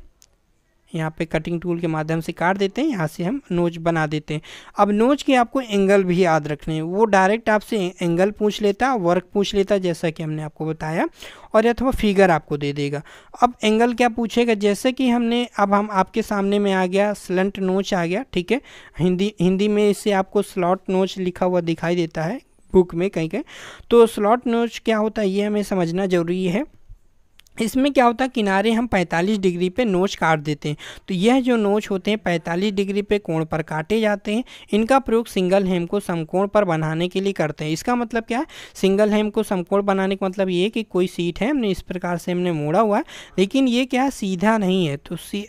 यहाँ पे कटिंग टूल के माध्यम से काट देते हैं यहाँ से हम नोच बना देते हैं अब नोच के आपको एंगल भी याद रखने हैं वो डायरेक्ट आपसे एंगल पूछ लेता वर्क पूछ लेता जैसा कि हमने आपको बताया और अथवा फिगर आपको दे देगा अब एंगल क्या पूछेगा जैसे कि हमने अब हम आपके सामने में आ गया स्लंट नोच आ गया ठीक है हिंदी हिंदी में इससे आपको स्लॉट नोच लिखा हुआ दिखाई देता है बुक में कहीं कहीं तो स्लॉट नोच क्या होता है ये हमें समझना ज़रूरी है इसमें क्या होता है किनारे हम 45 डिग्री पे नोच काट देते हैं तो यह जो नोच होते हैं 45 डिग्री पे कोण पर काटे जाते हैं इनका प्रयोग सिंगल हेम को समकोण पर बनाने के लिए करते हैं इसका मतलब क्या है सिंगल हेम को समकोण बनाने का मतलब ये कि कोई सीट है हमने इस प्रकार से हमने मोड़ा हुआ है लेकिन ये क्या सीधा नहीं है तो सी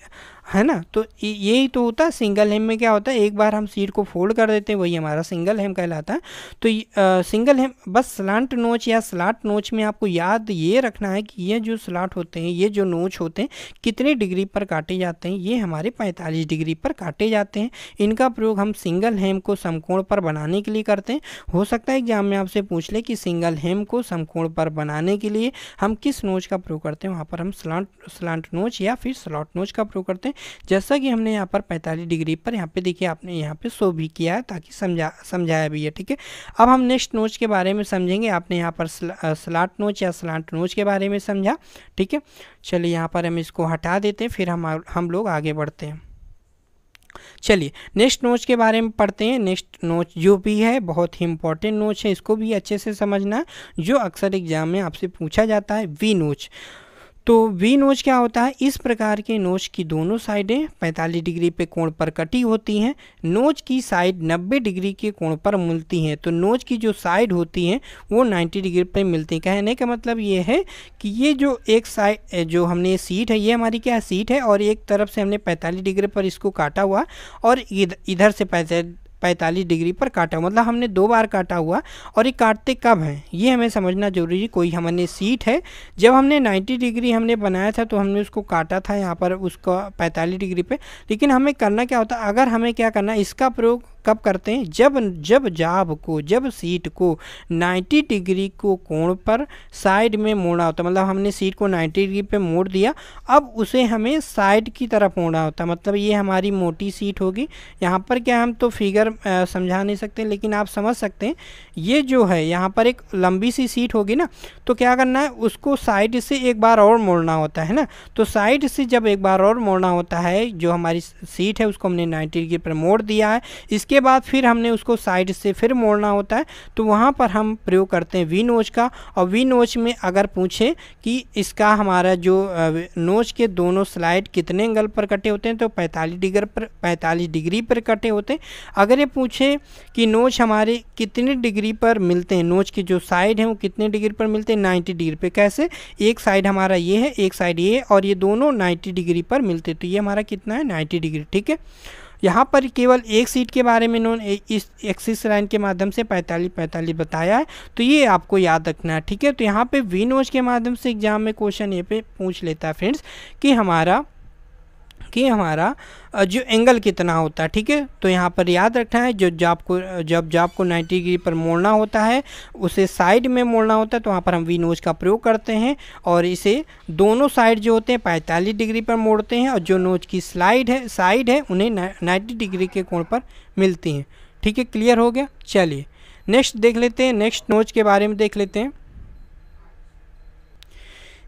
है ना तो यही तो होता है सिंगल हेम में क्या होता है एक बार हम सीट को फोल्ड कर देते हैं वही हमारा सिंगल हेम कहलाता है तो आ, सिंगल हेम बस स्लांट नोच या स्लाट नोच में आपको याद ये रखना है कि ये जो स्लाट होते हैं ये जो नोच होते हैं कितने डिग्री पर काटे जाते हैं ये हमारे पैंतालीस डिग्री पर काटे जाते हैं इनका प्रयोग हम सिंगल हेम को समकोण पर बनाने के लिए करते हैं हो सकता है एग्जाम में आपसे पूछ ले कि सिंगल हेम को समकोण पर बनाने के लिए हम किस नोच का प्रयोग करते हैं वहाँ पर हम स्लांट स्लांट नोच या फिर स्लॉट नोच का प्रयोग करते हैं जैसा कि हमने यहाँ पर पैंतालीस डिग्री पर यहाँ पे देखिए आपने यहाँ पे शो भी किया है ताकि समझा समझाया भी है ठीक है अब हम नेक्स्ट नोच के बारे में समझेंगे आपने यहाँ पर स्लाट नोच या स्लाट नोच के बारे में समझा ठीक है चलिए यहाँ पर हम इसको हटा देते हैं फिर हम हम लोग आगे बढ़ते हैं चलिए नेक्स्ट नोच के बारे में पढ़ते हैं नेक्स्ट नोच जो भी है बहुत ही इंपॉर्टेंट नोच है इसको भी अच्छे से समझना जो अक्सर एग्जाम में आपसे पूछा जाता है वी नोच तो वी नोच क्या होता है इस प्रकार के नोच की दोनों साइडें 45 डिग्री पे कोण पर कटी होती हैं नोच की साइड 90 डिग्री के कोण पर मिलती हैं तो नोच की जो साइड होती हैं वो 90 डिग्री पे मिलती हैं कहने का मतलब ये है कि ये जो एक साइड जो हमने सीट है ये हमारी क्या सीट है और एक तरफ से हमने पैंतालीस डिग्री पर इसको काटा हुआ और इधर से पैंतालीस पैंतालीस डिग्री पर काटा मतलब हमने दो बार काटा हुआ और ये काटते कब हैं ये हमें समझना जरूरी है कोई हमारे सीट है जब हमने नाइन्टी डिग्री हमने बनाया था तो हमने उसको काटा था यहाँ पर उसको पैंतालीस डिग्री पर लेकिन हमें करना क्या होता अगर हमें क्या करना इसका प्रयोग कब करते हैं जब जब जाब को जब सीट को 90 डिग्री को कोण पर साइड में मोड़ा होता मतलब हमने सीट को 90 डिग्री पे मोड़ दिया अब उसे हमें साइड की तरफ मोड़ा होता मतलब ये हमारी मोटी सीट होगी यहाँ पर क्या हम तो फिगर समझा नहीं सकते लेकिन आप समझ सकते हैं ये जो है यहाँ पर एक लंबी सी सीट होगी ना तो क्या करना है उसको साइड से एक बार और मोड़ना होता है ना तो साइड से जब एक बार और मोड़ना होता है जो हमारी सीट है उसको हमने नाइन्टी डिग्री पर मोड़ दिया है इसके इसके बाद फिर हमने उसको साइड से फिर मोड़ना होता है तो वहाँ पर हम प्रयोग करते हैं वी नोच का और वी नोच में अगर पूछें कि इसका हमारा जो नोच के दोनों स्लाइड कितने एंगल पर कटे होते हैं तो पैंतालीस डिग्री पर पैंतालीस डिग्री पर कटे होते हैं अगर ये पूछें कि नोच हमारे कितने डिग्री पर मिलते हैं नोच के जो साइड हैं वो कितने डिग्री पर मिलते हैं नाइन्टी डिग्री पर कैसे एक साइड हमारा ये है एक साइड ये है और ये दोनों नाइन्टी डिग्री पर मिलते तो ये हमारा कितना है नाइन्टी डिग्री ठीक है यहाँ पर केवल एक सीट के बारे में इन्होंने इस एक्सिस लाइन के माध्यम से पैंतालीस पैंतालीस बताया है तो ये आपको याद रखना है ठीक है तो यहाँ पे वी नोज के माध्यम से एग्जाम में क्वेश्चन ये पे पूछ लेता है फ्रेंड्स कि हमारा कि हमारा जो एंगल कितना होता है ठीक है तो यहाँ पर याद रखना है जो जाप को जब जाप को 90 डिग्री पर मोड़ना होता है उसे साइड में मोड़ना होता है तो वहाँ पर हम वी नोज का प्रयोग करते हैं और इसे दोनों साइड जो होते हैं पैंतालीस डिग्री पर मोड़ते हैं और जो नोज की स्लाइड है साइड है उन्हें नाइन्टी डिग्री के कोण पर मिलती हैं ठीक है क्लियर हो गया चलिए नेक्स्ट देख लेते हैं नेक्स्ट नोज के बारे में देख लेते हैं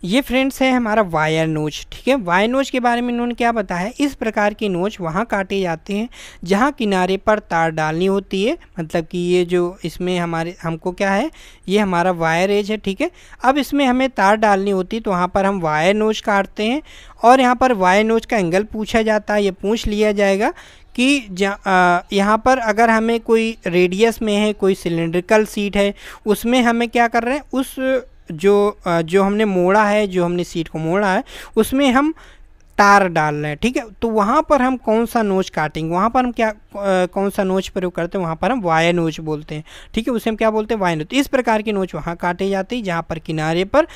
ये फ्रेंड्स है हमारा वायर नोच ठीक है वायर नोच के बारे में इन्होंने क्या बताया इस प्रकार की नोच वहाँ काटे जाते हैं जहाँ किनारे पर तार डालनी होती है मतलब कि ये जो इसमें हमारे हमको क्या है ये हमारा वायर एज है ठीक है अब इसमें हमें तार डालनी होती है तो वहाँ पर हम वायर नोच काटते हैं और यहाँ पर वायर नोच का एंगल पूछा जाता है ये पूछ लिया जाएगा कि यहाँ पर अगर हमें कोई रेडियस में है कोई सिलेंड्रिकल सीट है उसमें हमें क्या कर रहे हैं उस जो जो हमने मोड़ा है जो हमने सीट को मोड़ा है उसमें हम तार डाल रहे हैं ठीक है तो वहाँ पर हम कौन सा नोच काटेंगे वहाँ पर हम क्या कौन सा नोच प्रयोग करते हैं वहाँ पर हम वायर नोच बोलते हैं ठीक है उसे हम क्या बोलते हैं वायर नोच इस प्रकार की नोच वहाँ काटे जाती है जहाँ पर किनारे पर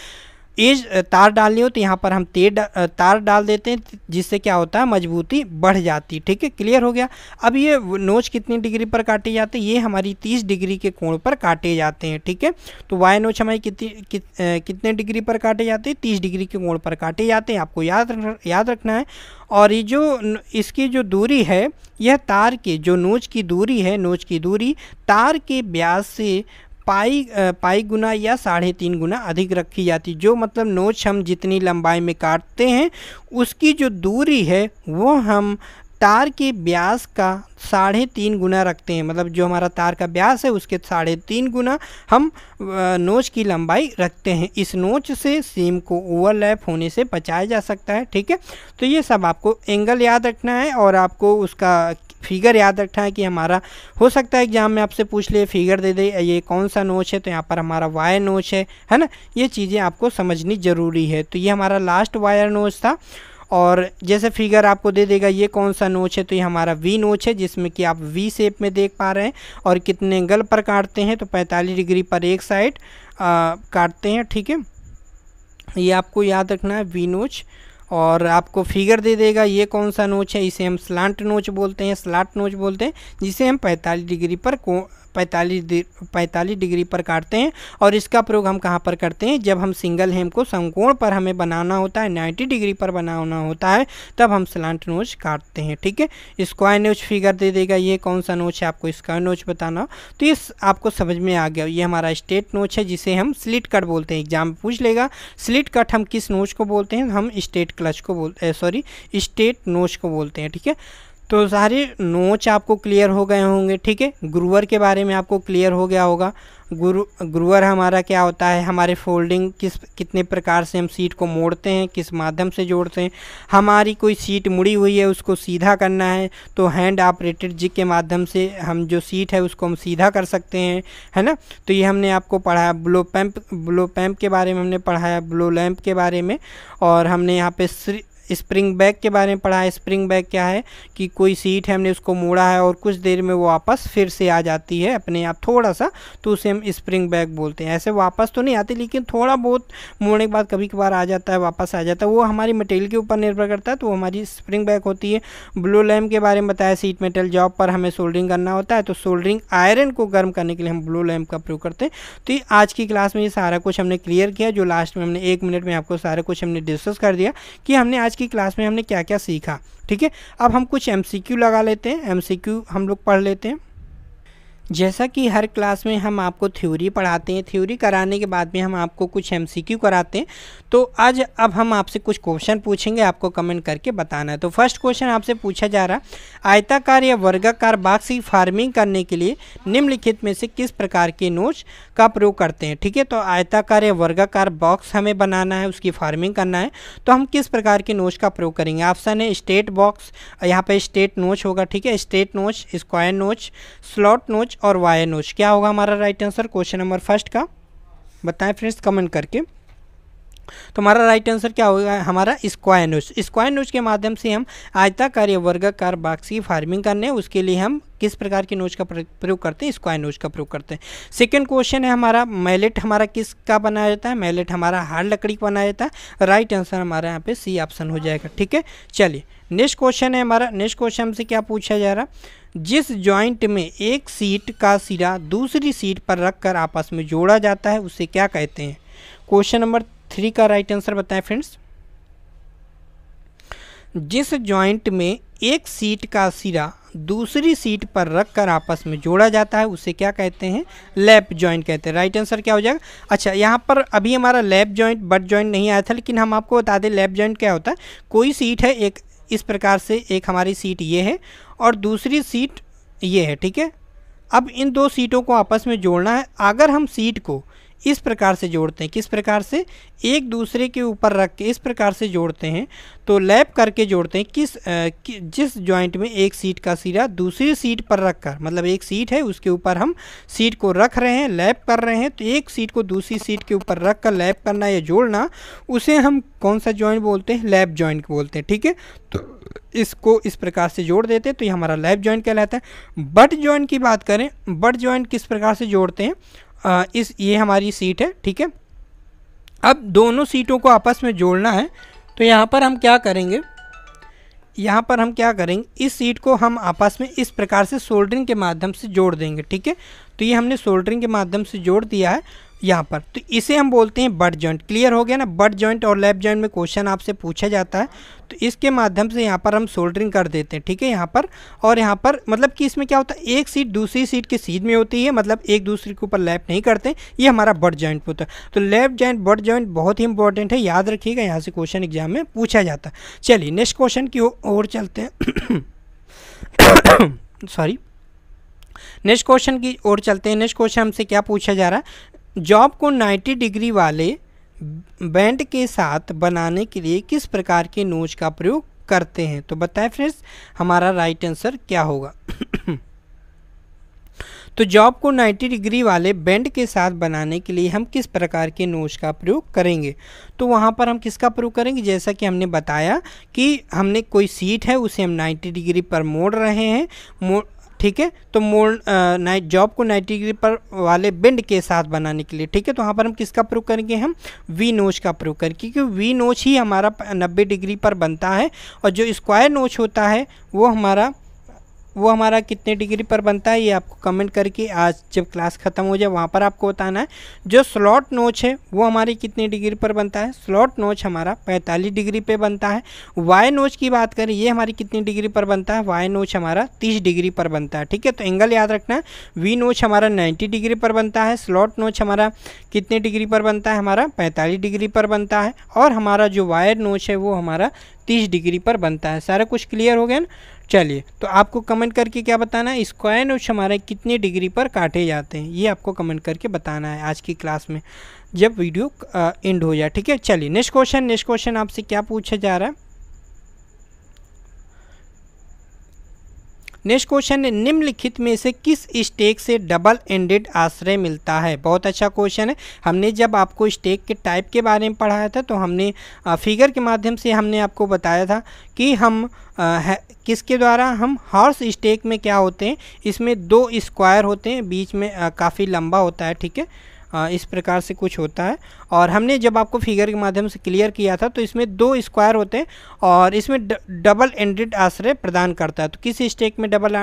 एज तार डालनी हो तो यहाँ पर हम तेज तार डाल देते हैं जिससे क्या होता है मजबूती बढ़ जाती है ठीक है क्लियर हो गया अब ये नोच कितनी डिग्री पर काटे जाते हैं ये हमारी तीस डिग्री के कोण पर काटे जाते हैं ठीक है तो वाई नोच हमारी कितनी कित, कितने डिग्री पर काटे जाते हैं तीस डिग्री के कोण पर काटे जाते हैं आपको याद याद रखना है और ये जो इसकी जो दूरी है यह तार के जो नोच की दूरी है नोच की दूरी तार के ब्यास से पाई पाई गुना या साढ़े तीन गुना अधिक रखी जाती जो मतलब नोच हम जितनी लंबाई में काटते हैं उसकी जो दूरी है वो हम तार के ब्यास का साढ़े तीन गुना रखते हैं मतलब जो हमारा तार का ब्यास है उसके साढ़े तीन गुना हम नोच की लंबाई रखते हैं इस नोच से सीम को ओवरलैप होने से बचाया जा सकता है ठीक है तो ये सब आपको एंगल याद रखना है और आपको उसका फिगर याद रखना है कि हमारा हो सकता है एग्जाम में आपसे पूछ ले फिगर दे दे ये कौन सा नोच है तो यहाँ पर हमारा वायर नोच है है ना ये चीज़ें आपको समझनी ज़रूरी है तो ये हमारा लास्ट वायर नोच था और जैसे फिगर आपको दे देगा ये कौन सा नोच है तो ये हमारा वी नोच है जिसमें कि आप वी शेप में देख पा रहे हैं और कितने एंगल पर काटते हैं तो 45 डिग्री पर एक साइड काटते हैं ठीक है ये आपको याद रखना है वी नोच और आपको फिगर दे देगा ये कौन सा नोच है इसे हम स्लांट नोच बोलते हैं स्लाट नोच बोलते हैं जिसे हम 45 डिग्री पर पैंतालीस पैंतालीस डिग्री पर काटते हैं और इसका प्रयोग हम कहाँ पर करते हैं जब हम सिंगल हेम को संकोण पर हमें बनाना होता है नाइन्टी डिग्री पर बनाना होता है तब हम स्लांट नोच काटते हैं ठीक है स्क्वायर नोच फिगर दे देगा ये कौन सा नोच है आपको स्क्वायर नोच बताना तो ये आपको समझ में आ गया ये हमारा स्टेट नोच है जिसे हम स्लिट कट बोलते हैं एग्जाम पूछ लेगा स्लिट कट हम किस नोच को बोलते हैं हम स्टेट क्लच को बोल सॉरी स्टेट नोच को बोलते हैं ठीक है तो सारे नोच आपको क्लियर हो गए होंगे ठीक है ग्रुअर के बारे में आपको क्लियर हो गया होगा गुरु ग्रुअर हमारा क्या होता है हमारे फोल्डिंग किस कितने प्रकार से हम सीट को मोड़ते हैं किस माध्यम से जोड़ते हैं हमारी कोई सीट मुड़ी हुई है उसको सीधा करना है तो हैंड ऑपरेटेड जिग के माध्यम से हम जो सीट है उसको हम सीधा कर सकते हैं है ना तो ये हमने आपको पढ़ाया ब्लो पैम्प ब्लो पैम्प के बारे में हमने पढ़ाया ब्लो लैम्प के बारे में और हमने यहाँ पर स्प्रिंग बैग के बारे में पढ़ा है स्प्रिंग बैग क्या है कि कोई सीट है हमने उसको मोड़ा है और कुछ देर में वो वापस फिर से आ जाती है अपने आप थोड़ा सा तो उसे हम स्प्रिंग बैग बोलते हैं ऐसे वापस तो नहीं आती लेकिन थोड़ा बहुत मोड़ने के बाद कभी कभार आ जाता है वापस आ जाता है वो हमारी मटेरियल के ऊपर निर्भर करता है तो हमारी स्प्रिंग बैग होती है ब्लू लैम्प के बारे में बताया सीट मेटल जॉब पर हमें सोल्डरिंग करना होता है तो सोल्डरिंग आयरन को गर्म करने के लिए हम ब्लू लैम्प का प्रयोग करते हैं तो ये आज की क्लास में ये सारा कुछ हमने क्लियर किया जो लास्ट में हमने एक मिनट में आपको सारा कुछ हमने डिस्कस कर दिया कि हमने आज की क्लास में हमने क्या क्या सीखा ठीक है अब हम कुछ एम लगा लेते हैं एम हम लोग पढ़ लेते हैं जैसा कि हर क्लास में हम आपको थ्योरी पढ़ाते हैं थ्योरी कराने के बाद में हम आपको कुछ एमसीक्यू कराते हैं तो आज अब हम आपसे कुछ क्वेश्चन पूछेंगे आपको कमेंट करके बताना है तो फर्स्ट क्वेश्चन आपसे पूछा जा रहा आयताकार या वर्गाकार बाग की फार्मिंग करने के लिए निम्नलिखित में से किस प्रकार के नोच का प्रयोग करते हैं ठीक है तो आयताकार या वर्गाकार बॉक्स हमें बनाना है उसकी फार्मिंग करना है तो हम किस प्रकार के नोच का प्रयोग करेंगे ऑप्शन है स्टेट बॉक्स यहाँ पर स्टेट नोच होगा ठीक है स्टेट नोच स्क्वायर नोच स्लॉट नोच और वाई एन क्या होगा हमारा right answer question number first का बताएं फ्रेंड्स कमेंट करके तो हमारा राइट आंसर क्या होगा हमारा स्क्वायनोज स्क्वायनोज के माध्यम से हम आयताकार या वर्गाकार बाक्स की फार्मिंग करने हैं उसके लिए हम किस प्रकार की नोच का प्रयोग करते हैं स्क्वायर नोज का प्रयोग करते हैं सेकेंड क्वेश्चन है हमारा मैलेट हमारा किस का बनाया जाता है मैलेट हमारा हार्ड लकड़ी का बनाया जाता है राइट आंसर हमारा यहाँ पे सी ऑप्शन हो जाएगा ठीक है चलिए नेक्स्ट क्वेश्चन है हमारा नेक्स्ट क्वेश्चन हमसे क्या पूछा जा रहा जिस ज्वाइंट में एक सीट का सिरा दूसरी सीट पर रखकर आपस में जोड़ा जाता है उसे क्या कहते हैं क्वेश्चन नंबर थ्री का राइट आंसर बताएं फ्रेंड्स जिस जॉइंट में एक सीट का सिरा दूसरी सीट पर रखकर आपस में जोड़ा जाता है उसे क्या कहते हैं लैप जॉइंट कहते हैं राइट आंसर क्या हो जाएगा अच्छा यहाँ पर अभी हमारा लैप जॉइंट बट जॉइंट नहीं आया था लेकिन हम आपको बता दें लैप जॉइंट क्या होता है कोई सीट है एक इस प्रकार से एक हमारी सीट ये है और दूसरी सीट ये है ठीक है अब इन दो सीटों को आपस में जोड़ना है अगर हम सीट को इस प्रकार से जोड़ते हैं किस प्रकार से एक दूसरे के ऊपर रख के इस प्रकार से जोड़ते हैं तो लैप करके जोड़ते हैं किस आ, कि, जिस जॉइंट में एक सीट का सिरा दूसरी सीट पर रख कर मतलब एक सीट है उसके ऊपर हम सीट को रख रहे हैं लैप कर रहे हैं तो एक सीट को दूसरी सीट के ऊपर रख कर लैप करना या जोड़ना उसे हम कौन सा जॉइंट बोलते हैं लैप जॉइंट बोलते हैं ठीक है तो इसको इस प्रकार से जोड़ देते हैं तो ये हमारा लैप जॉइंट कहलाता है बट जॉइंट की बात करें बट जॉइंट किस प्रकार से जोड़ते हैं इस ये हमारी सीट है ठीक है अब दोनों सीटों को आपस में जोड़ना है तो यहाँ पर हम क्या करेंगे यहाँ पर हम क्या करेंगे इस सीट को हम आपस में इस प्रकार से सोल्डरिंग के माध्यम से जोड़ देंगे ठीक है तो ये हमने सोल्डरिंग के माध्यम से जोड़ दिया है यहाँ पर तो इसे हम बोलते हैं बड जॉइंट क्लियर हो गया ना बड जॉइंट और लेफ्ट जॉइंट में क्वेश्चन आपसे पूछा जाता है तो इसके माध्यम से यहाँ पर हम सोल्डरिंग कर देते हैं ठीक है यहाँ पर और यहाँ पर मतलब कि इसमें क्या होता है एक सीट दूसरी सीट के सीध में होती है मतलब एक दूसरे के ऊपर लैप नहीं करते ये हमारा बड जॉइंट होता है तो लेफ्ट जॉइंट बड जॉइंट बहुत ही इंपॉर्टेंट है याद रखिएगा यहाँ से क्वेश्चन एग्जाम में पूछा जाता है चलिए नेक्स्ट क्वेश्चन की ओर चलते हैं [coughs] सॉरी नेक्स्ट क्वेश्चन की ओर चलते हैं नेक्स्ट क्वेश्चन हमसे क्या पूछा जा रहा है जॉब को 90 डिग्री वाले बैंड के साथ बनाने के लिए किस प्रकार के नोज का प्रयोग करते हैं तो बताएं फ्रेंड्स हमारा राइट आंसर क्या होगा [coughs] तो जॉब को 90 डिग्री वाले बेंड के साथ बनाने के लिए हम किस प्रकार के नोज का प्रयोग करेंगे तो वहाँ पर हम किसका प्रयोग करेंगे जैसा कि हमने बताया कि हमने कोई सीट है उसे हम 90 डिग्री पर मोड़ रहे हैं ठीक है तो मोड नाइट जॉब को 90 डिग्री पर वाले बेंड के साथ बनाने के लिए ठीक है तो वहाँ पर हम किसका प्रयोग करेंगे हम वी नोच का प्रयोग करें क्योंकि वी नोच ही हमारा 90 डिग्री पर बनता है और जो स्क्वायर नोच होता है वो हमारा वो हमारा कितने डिग्री पर बनता है ये आपको कमेंट करके आज जब क्लास ख़त्म हो जाए वहाँ पर आपको बताना है जो स्लॉट नोच है वो हमारी कितनी डिग्री पर बनता है स्लॉट नोच हमारा 45 डिग्री पे बनता है वाई नोच की बात करें ये हमारी कितनी डिग्री पर बनता है वाई नोच हमारा 30 डिग्री पर बनता है ठीक है तो एंगल याद रखना है वी नोच हमारा नाइन्टी डिग्री पर बनता है स्लॉट नोच हमारा कितने डिग्री पर बनता है हमारा पैंतालीस डिग्री पर बनता है और हमारा जो वायर नोच है वो हमारा तीस डिग्री पर बनता है सारा कुछ क्लियर हो गया ना चलिए तो आपको कमेंट करके क्या बताना है स्क्वायर नोट्स हमारे कितनी डिग्री पर काटे जाते हैं ये आपको कमेंट करके बताना है आज की क्लास में जब वीडियो एंड हो जाए ठीक है चलिए नेक्स्ट क्वेश्चन नेक्स्ट क्वेश्चन आपसे क्या पूछा जा रहा है नेक्स्ट क्वेश्चन है निम्नलिखित में से किस स्टेक से डबल एंडेड आश्रय मिलता है बहुत अच्छा क्वेश्चन है हमने जब आपको स्टेक के टाइप के बारे में पढ़ाया था तो हमने फिगर के माध्यम से हमने आपको बताया था कि हम आ, किसके द्वारा हम हॉर्स स्टेक में क्या होते हैं इसमें दो स्क्वायर होते हैं बीच में काफ़ी लंबा होता है ठीक है इस प्रकार से कुछ होता है और हमने जब आपको फिगर के माध्यम से क्लियर किया था तो इसमें दो स्क्वायर होते हैं और इसमें डबल एंडेड आश्रय प्रदान करता है तो किस स्टेक में डबल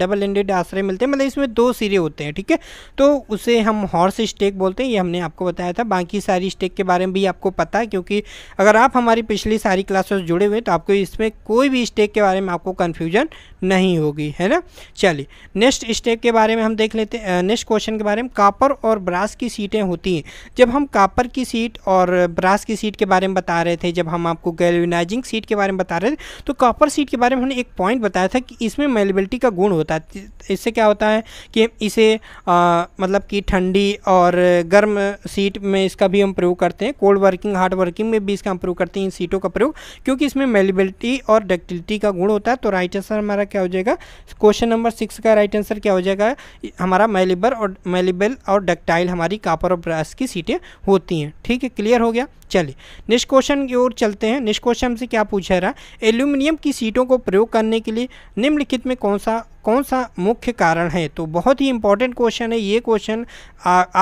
डबल एंडेड आश्रय मिलते हैं मतलब इसमें दो सिरे होते हैं ठीक है तो उसे हम हॉर्स स्टेक बोलते हैं ये हमने आपको बताया था बाकी सारी स्टेक के बारे में भी आपको पता है क्योंकि अगर आप हमारी पिछली सारी क्लासेस जुड़े हुए तो आपको इसमें कोई भी स्टेक के बारे में आपको कन्फ्यूजन नहीं होगी है ना चलिए नेक्स्ट स्टेक के बारे में हम देख लेते हैं नेक्स्ट क्वेश्चन के बारे में कापर और ब्रास की सीटें होती हैं जब हम कापर की सीट और ब्रास की सीट के बारे में बता रहे थे जब हम आपको गैल्विनाइजिंग सीट के बारे में बता रहे थे तो कॉपर सीट के बारे में हमने एक पॉइंट बताया था कि इसमें मेलेबिलिटी का गुण होता है इससे क्या होता है कि इसे आ, मतलब कि ठंडी और गर्म सीट में इसका भी हम प्रयोग करते हैं कोल्ड वर्किंग हार्ड वर्किंग में भी इसका हम प्रयोग करते हैं इन सीटों का प्रयोग क्योंकि इसमें मेलेबिलिटी और डक्टिलिटी का गुण होता है तो राइट आंसर हमारा क्या हो जाएगा क्वेश्चन नंबर सिक्स का राइट आंसर क्या हो जाएगा हमारा मेलेबल और मेलेबल और डक्टाइल हमारी कापर और ब्रास की सीटें होती हैं ठीक है क्लियर हो गया चलिए नेक्स्ट क्वेश्चन की ओर चलते हैं नेक्स्ट से क्या पूछा रहा है एल्यूमिनियम की सीटों को प्रयोग करने के लिए निम्नलिखित में कौन सा कौन सा मुख्य कारण है तो बहुत ही इंपॉर्टेंट क्वेश्चन है ये क्वेश्चन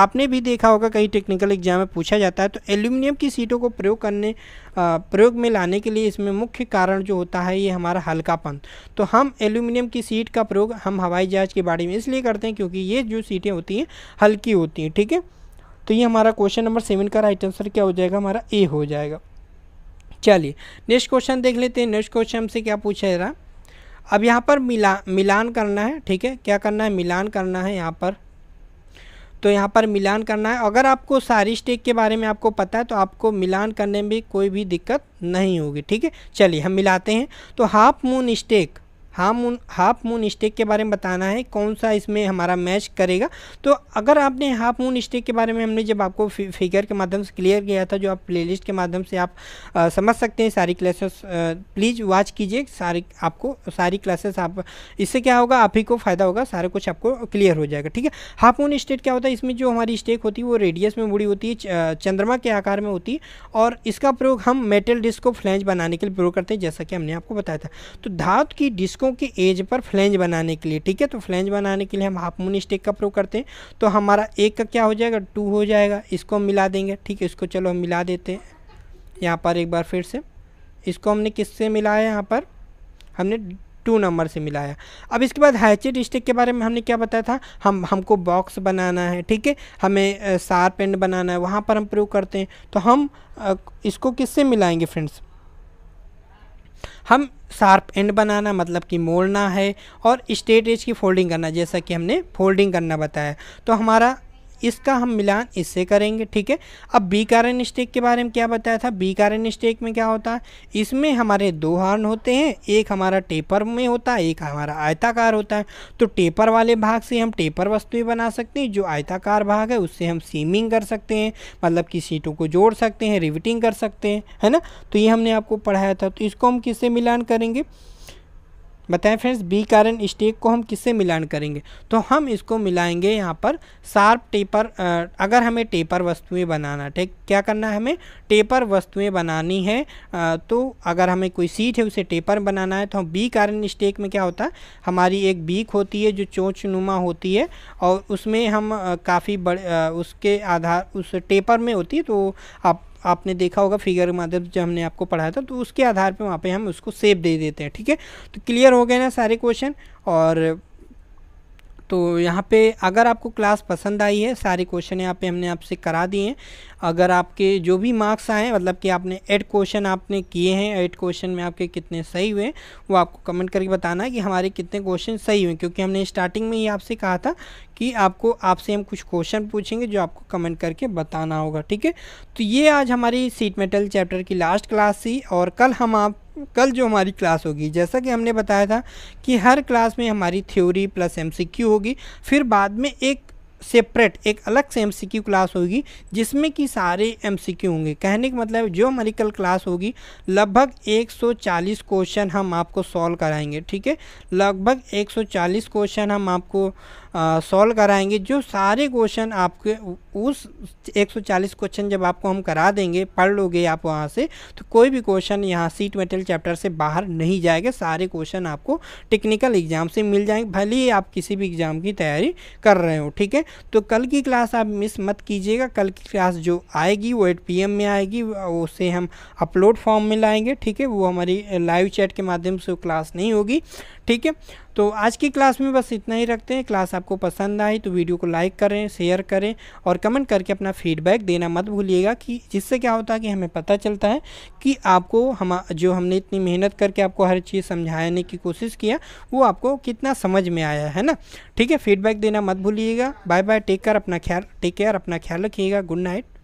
आपने भी देखा होगा कहीं टेक्निकल एग्जाम में पूछा जाता है तो एल्यूमिनियम की सीटों को प्रयोग करने प्रयोग में लाने के लिए इसमें मुख्य कारण जो होता है ये हमारा हल्कापन तो हम एल्यूमिनियम की सीट का प्रयोग हम हवाई जहाज़ के बारे में इसलिए करते हैं क्योंकि ये जो सीटें होती हैं हल्की होती हैं ठीक है थीके? तो ये हमारा क्वेश्चन नंबर सेवन का राइट आंसर क्या हो जाएगा हमारा ए हो जाएगा चलिए नेक्स्ट क्वेश्चन देख लेते हैं नेक्स्ट क्वेश्चन हमसे क्या पूछा जा रहा है अब यहाँ पर मिला मिलान करना है ठीक है क्या करना है मिलान करना है यहाँ पर तो यहाँ पर मिलान करना है अगर आपको सारी स्टेक के बारे में आपको पता है तो आपको मिलान करने में कोई भी दिक्कत नहीं होगी ठीक है चलिए हम मिलाते हैं तो हाफ मून स्टेक हाँ half moon half moon stake के बारे में बताना है कौन सा इसमें हमारा मैच करेगा तो अगर आपने हाफ मून स्टेक के बारे में हमने जब आपको फिगर के माध्यम से क्लियर किया था जो आप प्लेलिस्ट के माध्यम से आप आ, समझ सकते हैं सारी क्लासेस प्लीज़ वॉच कीजिए सारी आपको सारी क्लासेस आप इससे क्या होगा आप ही को फ़ायदा होगा सारा कुछ आपको क्लियर हो जाएगा ठीक है हाफ मून स्टेट क्या होता है इसमें जो हमारी स्टेक होती है वो रेडियस में बुढ़ी होती है चंद्रमा के आकार में होती है और इसका प्रयोग हम मेटल डिस्क को फ्लैंज बनाने के लिए प्रयोग करते हैं जैसा कि हमने आपको बताया था तो धातु की डिस्क डिस्कों की एज पर फ्लेंज बनाने के लिए ठीक है तो फ्लेंज बनाने के लिए हम हाफ मून स्टेक का प्रयोग करते हैं तो हमारा एक का क्या हो जाएगा टू हो जाएगा इसको हम मिला देंगे ठीक है इसको चलो हम मिला देते हैं यहाँ पर एक बार फिर से इसको हमने किससे मिलाया यहाँ पर हमने टू नंबर से मिलाया अब इसके बाद हैचेड स्टिक के बारे में हमने क्या बताया था हम हमको बॉक्स बनाना है ठीक है हमें शार्प एंड बनाना है वहाँ पर हम प्रयोग करते हैं तो हम इसको किससे मिलाएंगे फ्रेंड्स हम शार्प एंड बनाना मतलब कि मोड़ना है और स्टेट एज की फोल्डिंग करना जैसा कि हमने फोल्डिंग करना बताया तो हमारा इसका हम मिलान इससे करेंगे ठीक है अब बी कारण स्टेक के बारे में क्या बताया था बी कारण स्टेक में क्या होता है इसमें हमारे दो हार्न होते हैं एक हमारा टेपर में होता है एक हमारा आयताकार होता है तो टेपर वाले भाग से हम टेपर वस्तुएं बना सकते हैं जो आयताकार भाग है उससे हम सीमिंग कर सकते हैं मतलब कि सीटों को जोड़ सकते हैं रिविटिंग कर सकते हैं है ना तो ये हमने आपको पढ़ाया था तो इसको हम किससे मिलान करेंगे बताएं फ्रेंड्स बी कारण स्टेक को हम किससे मिलान करेंगे तो हम इसको मिलाएंगे यहाँ पर शार्प टेपर अगर हमें टेपर वस्तुएं बनाना ठीक क्या करना है हमें टेपर वस्तुएं बनानी है तो अगर हमें कोई सीट है उसे टेपर बनाना है तो हम बी कारण स्टेक में क्या होता है हमारी एक बीक होती है जो चोच नुमा होती है और उसमें हम काफ़ी बड़े उसके आधार उस टेपर में होती है तो आप आपने देखा होगा फिगर के माध्यम से जो हमने आपको पढ़ाया था तो उसके आधार पर वहाँ पर हम उसको सेव दे देते हैं ठीक है तो क्लियर हो गए ना सारे क्वेश्चन और तो यहाँ पे अगर आपको क्लास पसंद आई है सारे क्वेश्चन यहाँ पे हमने आपसे करा दिए हैं अगर आपके जो भी मार्क्स आए मतलब कि आपने एट क्वेश्चन आपने किए हैं एट क्वेश्चन में आपके कितने सही हुए वो आपको कमेंट करके बताना है कि हमारे कितने क्वेश्चन सही हुए क्योंकि हमने स्टार्टिंग में ही आपसे कहा था कि आपको आपसे हम कुछ क्वेश्चन पूछेंगे जो आपको कमेंट करके बताना होगा ठीक है तो ये आज हमारी सीट मेटल चैप्टर की लास्ट क्लास थी और कल हम आप कल जो हमारी क्लास होगी जैसा कि हमने बताया था कि हर क्लास में हमारी थ्योरी प्लस एमसीक्यू होगी फिर बाद में एक सेपरेट एक अलग से एमसीक्यू क्लास होगी जिसमें कि सारे एमसीक्यू होंगे कहने का मतलब जो हमारी कल क्लास होगी लगभग 140 क्वेश्चन हम आपको सॉल्व कराएंगे ठीक है लगभग 140 क्वेश्चन हम आपको सॉल्व कराएंगे जो सारे क्वेश्चन आपके उस 140 क्वेश्चन जब आपको हम करा देंगे पढ़ लोगे आप वहाँ से तो कोई भी क्वेश्चन यहाँ सीट मेटल चैप्टर से बाहर नहीं जाएगा सारे क्वेश्चन आपको टेक्निकल एग्जाम से मिल जाएंगे भले ही आप किसी भी एग्ज़ाम की तैयारी कर रहे हो ठीक है तो कल की क्लास आप मिस मत कीजिएगा कल की क्लास जो आएगी वो एट पी में आएगी उसे हम अपलोड फॉर्म में लाएंगे ठीक है वो हमारी लाइव चैट के माध्यम से क्लास नहीं होगी ठीक है तो आज की क्लास में बस इतना ही रखते हैं क्लास आपको पसंद आए तो वीडियो को लाइक करें शेयर करें और कमेंट करके अपना फीडबैक देना मत भूलिएगा कि जिससे क्या होता है कि हमें पता चलता है कि आपको हम जो हमने इतनी मेहनत करके आपको हर चीज़ समझाने की कोशिश किया वो आपको कितना समझ में आया है ना ठीक है फीडबैक देना मत भूलिएगा बाय बाय टेक केयर अपना ख्याल टेक केयर अपना ख्याल रखिएगा गुड नाइट